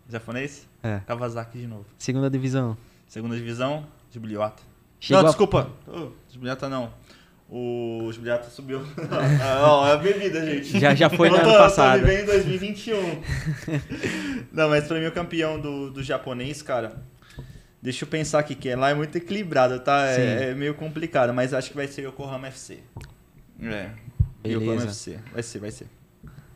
[SPEAKER 2] Japonês? É. Kawasaki de novo.
[SPEAKER 1] Segunda divisão.
[SPEAKER 2] Segunda divisão, Jubiliota. não, desculpa. A... Oh, Jubiliota não. O Jubiliota subiu. Não, [laughs] ah, é a bebida, gente. Já, já foi no ano passado. Eu tô em 2021. não, mas pra mim o campeão do, do japonês, cara... Deixa eu pensar aqui, que lá é muito equilibrado, tá? É, é, meio complicado, mas acho que vai ser Yokohama FC. É. Beleza. Yokohama FC. Vai ser, vai ser.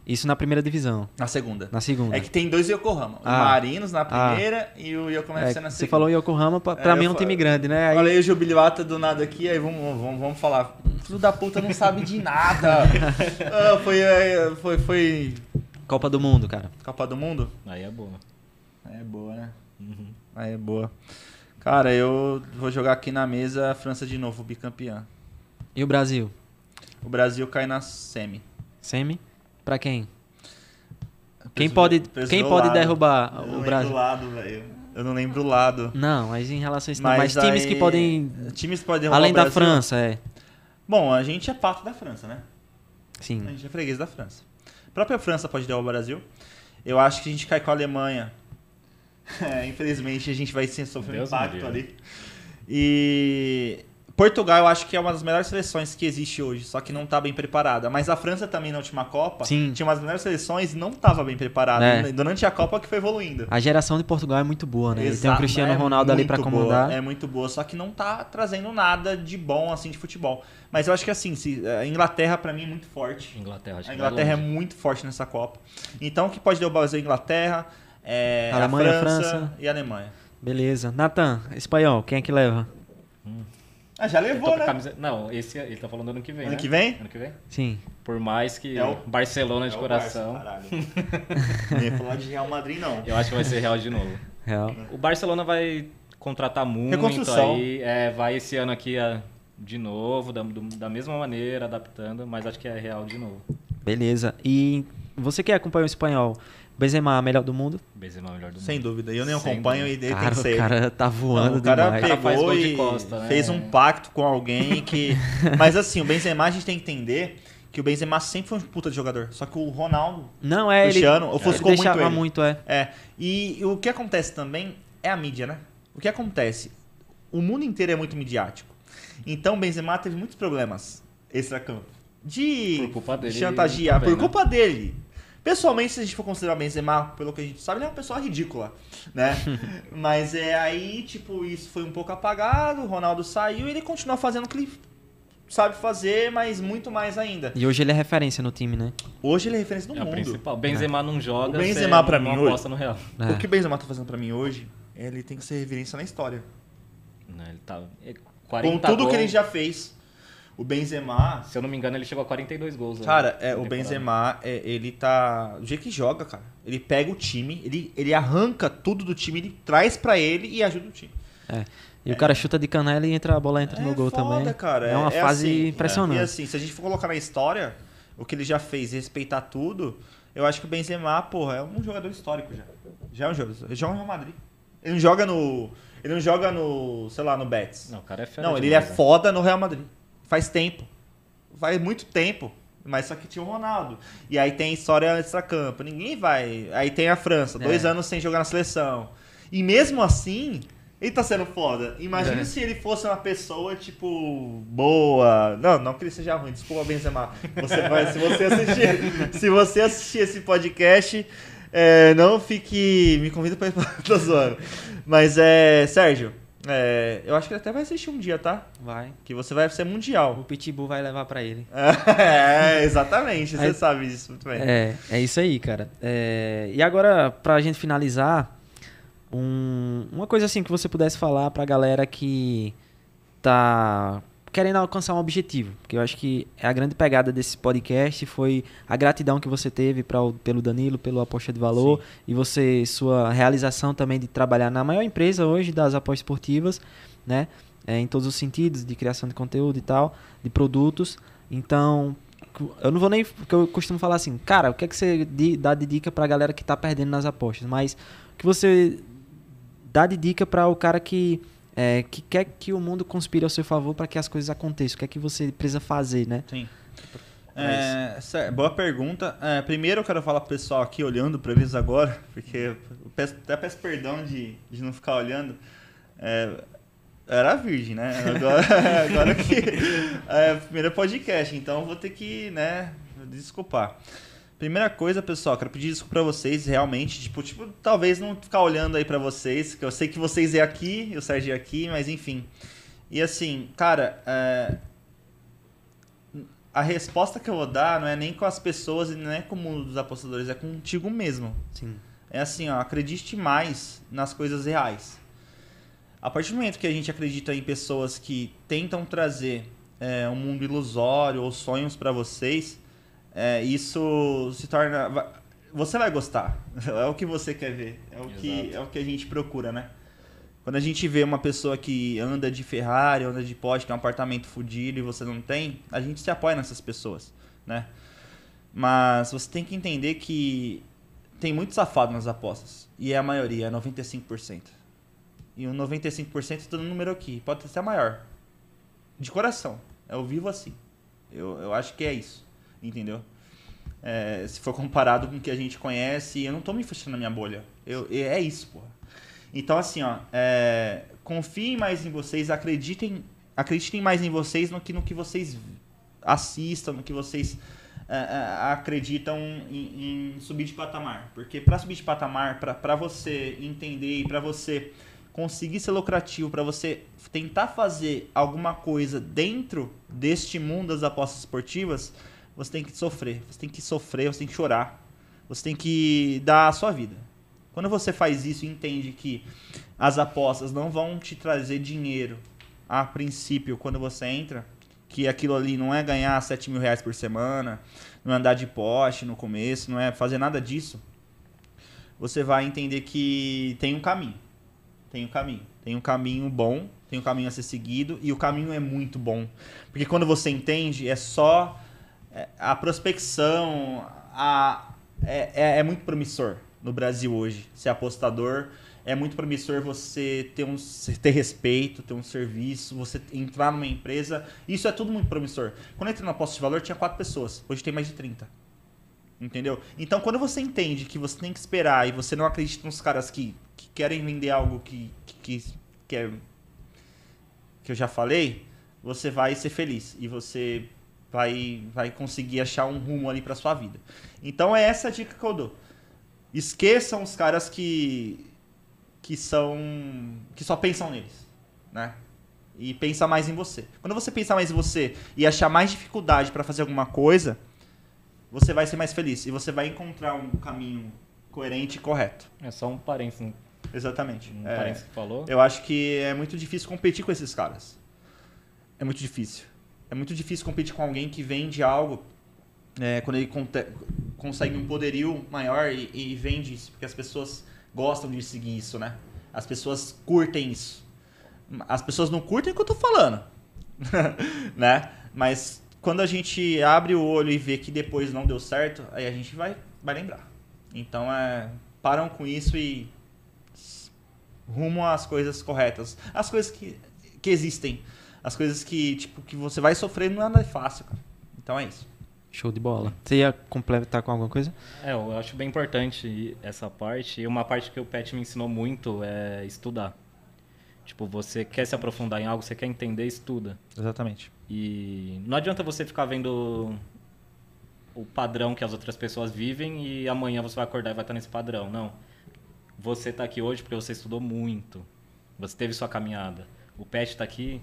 [SPEAKER 1] Isso na primeira divisão. Na segunda. Na segunda. É que tem dois Yokohama. Ah, o Marinos na ah. primeira ah, e o Yokohama é, na segunda. Você falou Yokohama, pra, é, pra é, mim é um time
[SPEAKER 2] grande, né? Aí... Falei o Jubilata do nada aqui, aí vamos, vamos, vamos falar. Filho da puta não sabe de nada. [laughs] ah, foi, é, foi, foi. Copa do Mundo, cara. Copa do Mundo? Aí é boa. Aí é boa, né? Uhum. Aí é boa. Cara, eu vou jogar aqui na mesa a França de novo, bicampeã. E o Brasil? O Brasil cai na semi. Semi? Para quem? quem pode,
[SPEAKER 1] quem pode lado. derrubar eu o Brasil?
[SPEAKER 2] Lado, eu não lembro o lado.
[SPEAKER 1] Não, mas em relação a isso, mas, times que podem. Times que podem derrubar Além da França, é.
[SPEAKER 2] Bom, a gente é pato da França, né? Sim. A gente é freguês da França. A própria França pode derrubar o Brasil. Eu acho que a gente cai com a Alemanha. [laughs] É, infelizmente a gente vai sofrer um impacto Maria. ali. E Portugal eu acho que é uma das melhores seleções que existe hoje, só que não está bem preparada. Mas a França também na última Copa Sim. tinha umas melhores seleções e não estava bem preparada. É. Durante a Copa que foi evoluindo. A
[SPEAKER 1] geração de Portugal é muito boa, né? Exato, tem o Cristiano é Ronaldo ali para comandar. é
[SPEAKER 2] muito boa, só que não está trazendo nada de bom assim de futebol. Mas eu acho que assim, se, eh, a Inglaterra para mim é muito forte. Inglaterra, acho a Inglaterra é muito forte nessa Copa. Então o que pode derrubar é a Inglaterra é a, Alemanha, a França, França e a Alemanha.
[SPEAKER 1] Beleza. Natan, espanhol, quem é que leva?
[SPEAKER 3] Ah, já levou, né? Camisa... Não, esse ele tá falando ano que vem. Ano né? que vem? Ano que vem? Sim. Por mais que é o... Barcelona é de coração. [laughs] Nem falar de Real Madrid, não. Eu acho que vai ser Real de novo. Real. O Barcelona vai contratar muito aí. É, vai esse ano aqui ah, de novo, da, da mesma maneira, adaptando, mas acho que é Real de novo.
[SPEAKER 1] Beleza. E você que acompanha o espanhol, Benzema, melhor do mundo.
[SPEAKER 2] Benzema, melhor do mundo. Sem dúvida. Eu nem Sem acompanho dúvida. e ele cara, tem que ser. Tá o cara tá voando Não, O cara pegou e costa, né? fez um pacto com alguém que... [laughs] Mas assim, o Benzema a gente tem que entender que o Benzema sempre foi um puta de jogador. Só que o Ronaldo, não é Cristiano, ele, ofuscou ele muito ele. muito, é. É. E o que acontece também é a mídia, né? O que acontece? O mundo inteiro é muito midiático. Então o Benzema teve muitos problemas extra-campo. De por culpa dele, chantagear, também, por né? culpa né? dele. Pessoalmente, se a gente for considerar o Benzema, pelo que a gente sabe, ele é uma pessoa ridícula, né? [laughs] Mas é aí, tipo, isso foi um pouco apagado, o Ronaldo saiu e ele continua fazendo o que ele sabe fazer, mas muito mais ainda.
[SPEAKER 1] E hoje ele é referência no time, né?
[SPEAKER 2] Hoje ele é referência no é mundo. principal. Benzema é. não joga, o Benzema para mim hoje. No Real. É. O que o Benzema tá fazendo para mim hoje, ele tem que ser referência na história. Não, ele tá 40 é, Com tudo gols. que ele já fez o Benzema, se eu não me engano, ele chegou a 42 gols. Né, cara, né? é, o Benzema, é, ele tá. do jeito que joga, cara. Ele pega o time, ele, ele arranca tudo do time, ele traz para ele e ajuda o time.
[SPEAKER 1] É. E é. o cara chuta de canela e entra, a bola entra no é gol foda, também. Cara. É uma é fase assim, impressionante. É. E assim,
[SPEAKER 2] se a gente for colocar na história o que ele já fez e respeitar tudo, eu acho que o Benzema, porra, é um jogador histórico já. Já é um jogador. Ele joga no Real Madrid. Ele não joga no. Ele não joga no. sei lá, no Betis. Não, o cara é fera. Não, ele é né? foda no Real Madrid. Faz tempo. Faz muito tempo. Mas só que tinha o Ronaldo. E aí tem história extra-campo. Ninguém vai. Aí tem a França, dois é. anos sem jogar na seleção. E mesmo assim, ele tá sendo foda. Imagina é. se ele fosse uma pessoa, tipo, boa. Não, não que ele seja ruim, desculpa, Benzema. Você vai, se você assistir, [laughs] se você assistir esse podcast, é, não fique. Me convida pra ir tô zoando. [laughs] Mas é. Sérgio, é, eu acho que ele até vai assistir um dia, tá? Vai. Que você vai ser mundial. O Pitbull vai levar para ele. [laughs] é, exatamente. você é, sabe disso muito bem. É,
[SPEAKER 1] é isso aí, cara. É, e agora, pra gente finalizar, um, uma coisa assim que você pudesse falar pra galera que tá querendo alcançar um objetivo, porque eu acho que é a grande pegada desse podcast foi a gratidão que você teve pra, pelo Danilo, pelo aposta de valor Sim. e você sua realização também de trabalhar na maior empresa hoje das apostas esportivas, né? É, em todos os sentidos, de criação de conteúdo e tal, de produtos. Então, eu não vou nem. Porque eu costumo falar assim, cara, o que é que você dá de dica a galera que está perdendo nas apostas? Mas o que você dá de dica para o cara que é, que quer que o mundo conspire ao seu favor para que as coisas aconteçam? O que é que você precisa fazer, né? Sim.
[SPEAKER 2] É, é boa pergunta. É, primeiro eu quero falar pro pessoal aqui olhando para eles agora, porque eu peço, até peço perdão de, de não ficar olhando. É, era virgem, né? Agora, [laughs] agora que é o primeiro é podcast, então vou ter que, né, desculpar. Primeira coisa, pessoal, quero pedir desculpa pra vocês, realmente, tipo, tipo, talvez não ficar olhando aí para vocês, que eu sei que vocês é aqui, o Sérgio é aqui, mas enfim. E assim, cara, é... a resposta que eu vou dar não é nem com as pessoas e não é com o mundo dos apostadores, é contigo mesmo. Sim. É assim, ó, acredite mais nas coisas reais. A partir do momento que a gente acredita em pessoas que tentam trazer é, um mundo ilusório ou sonhos para vocês, é, isso se torna. Você vai gostar. [laughs] É o que você quer ver. É o, que, é o que a gente procura, né? Quando a gente vê uma pessoa que anda de Ferrari, anda de Porsche, tem é um apartamento fodido e você não tem, a gente se apoia nessas pessoas, né? Mas você tem que entender que tem muito safado nas apostas. E é a maioria, é 95%. E o 95% estou tá dando um número aqui, pode ser maior. De coração. é o vivo assim. Eu, eu acho que é isso entendeu? É, se for comparado com o que a gente conhece, eu não tô me fechando na minha bolha. Eu, é isso, porra. Então, assim, ó, é, confiem mais em vocês, acreditem, acreditem mais em vocês no que, no que vocês assistam, no que vocês é, é acreditam em, em, subir de patamar. Porque para subir de patamar, para você entender e para você conseguir ser lucrativo, para você tentar fazer alguma coisa dentro deste mundo das apostas esportivas, você tem que sofrer, você tem que sofrer, você tem que chorar, você tem que dar a sua vida. Quando você faz isso e entende que as apostas não vão te trazer dinheiro a princípio quando você entra, que aquilo ali não é ganhar 7 mil reais por semana, não é andar de poste no começo, não é fazer nada disso, você vai entender que tem um caminho. Tem um caminho. Tem um caminho bom, tem um caminho a ser seguido e o caminho é muito bom. Porque quando você entende, é só é, a prospecção a, é, é, é, muito promissor no Brasil hoje. Ser apostador é muito promissor você ter, um, ter respeito, ter um serviço, você entrar numa empresa. Isso é tudo muito promissor. Quando eu entrei na aposto de valor, tinha quatro pessoas. Hoje tem mais de 30. Entendeu? Então, quando você entende que você tem que esperar e você não acredita nos caras que, que querem vender algo que, que, que, que, é, que eu já falei, você vai ser feliz. E você vai, vai conseguir achar um rumo ali para sua vida. Então é essa dica que eu dou. Esqueçam os caras que que são que só pensam neles, né? E pensa mais em você. Quando você pensar mais em você e achar mais dificuldade para fazer alguma coisa, você vai ser mais feliz e você vai encontrar um caminho coerente e correto. É só um parênteses. Né? Exatamente. Um é, parênteses que falou. Eu acho que é muito difícil competir com esses caras. É muito difícil é muito difícil competir com alguém que vende algo é, quando ele consegue um poderio maior e, e, vende isso, porque as pessoas gostam de seguir isso, né? As pessoas curtem isso. As pessoas não curtem o que eu tô falando, [laughs] né? Mas quando a gente abre o olho e vê que depois não deu certo, aí a gente vai, vai lembrar. Então, é, param com isso e rumo às coisas corretas. As coisas que, que existem as coisas que, tipo, que você vai sofrer não é fácil, cara. Então é isso.
[SPEAKER 1] Show de bola. Você ia completar com alguma coisa?
[SPEAKER 2] É, eu acho bem importante essa
[SPEAKER 3] parte. E uma parte que o Pet me ensinou muito é estudar. Tipo, você quer se aprofundar em algo, você quer entender, estuda.
[SPEAKER 2] Exatamente. E
[SPEAKER 3] não adianta você ficar vendo o padrão que as outras pessoas vivem e amanhã você vai acordar e vai estar nesse padrão. Não. Você está aqui hoje porque você estudou muito. Você teve sua caminhada. O Pet está aqui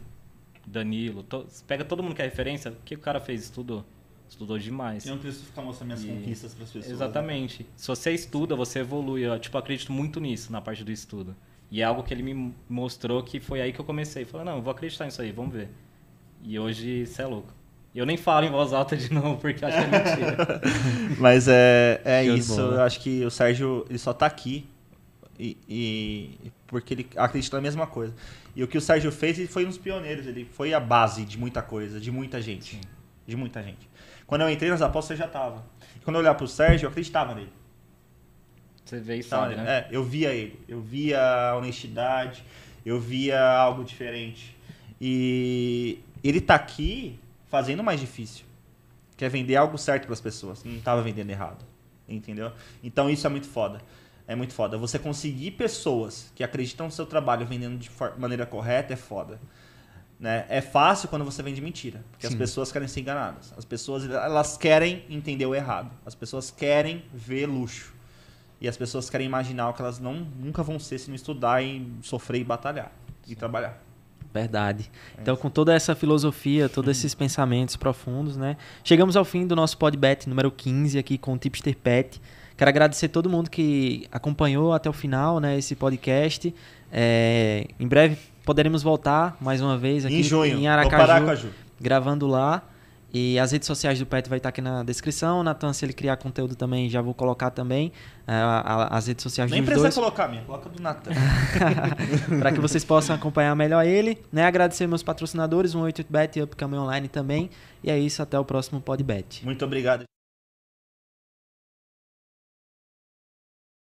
[SPEAKER 3] Danilo, to, pega todo mundo que é referência, o que o cara fez? Estudou. Estudou demais. Eu
[SPEAKER 2] não preciso ficar mostrando minhas e... conquistas para as pessoas. Né? Exatamente. Né? Se
[SPEAKER 3] você estuda, você evolui. Eu tipo, acredito muito nisso, na parte do estudo. E é algo que ele me mostrou que foi aí que eu comecei. Falei, não, vou acreditar nisso aí, vamos ver. E hoje, você é louco. Eu nem falo em voz alta de [laughs] novo, porque acho que é mentira. [laughs] Mas é, é isso. Eu
[SPEAKER 2] acho que o Sérgio ele só tá aqui e, e, porque ele acredita na mesma coisa. E o que o Sérgio fez, ele foi um dos pioneiros, ele foi a base de muita coisa, de muita gente. Sim. De muita gente. Quando eu entrei nas apostas, eu já tava. E quando eu olhava pro Sérgio, eu acreditava nele. Você vê isso então, sabe, né? É, eu via ele. Eu via a honestidade, eu via algo diferente. E ele tá aqui fazendo mais difícil. Quer é vender algo certo para as pessoas. Não tava vendendo errado. Entendeu? Então isso é muito foda. É muito foda. Você conseguir pessoas que acreditam no seu trabalho vendendo de maneira correta é foda. Né? É fácil quando você vende mentira, porque Sim. as pessoas querem ser enganadas. As pessoas elas querem entender o errado. As pessoas querem ver luxo. E as pessoas querem imaginar o que elas não, nunca vão ser se não estudar e sofrer e batalhar Sim. e trabalhar.
[SPEAKER 1] Verdade. É então, com toda essa filosofia, todos esses pensamentos profundos, né? Chegamos ao fim do nosso podbet número 15 aqui com o Tipster Pet. Quero agradecer todo mundo que acompanhou até o final né, esse podcast. É, em breve poderemos voltar mais uma vez aqui em, junho, em Aracaju, Aracaju, gravando lá. E as redes sociais do Pet vai estar aqui na descrição. Natan, se ele criar conteúdo também, já vou colocar também é, as redes sociais Nem dos dois. Nem precisa colocar, minha. Coloca do Natan. [laughs] Para que vocês possam acompanhar melhor ele. Né? Agradecer meus patrocinadores, 188bet e Upcoming é Online também. E é isso, até o próximo PodBet. Muito
[SPEAKER 2] obrigado.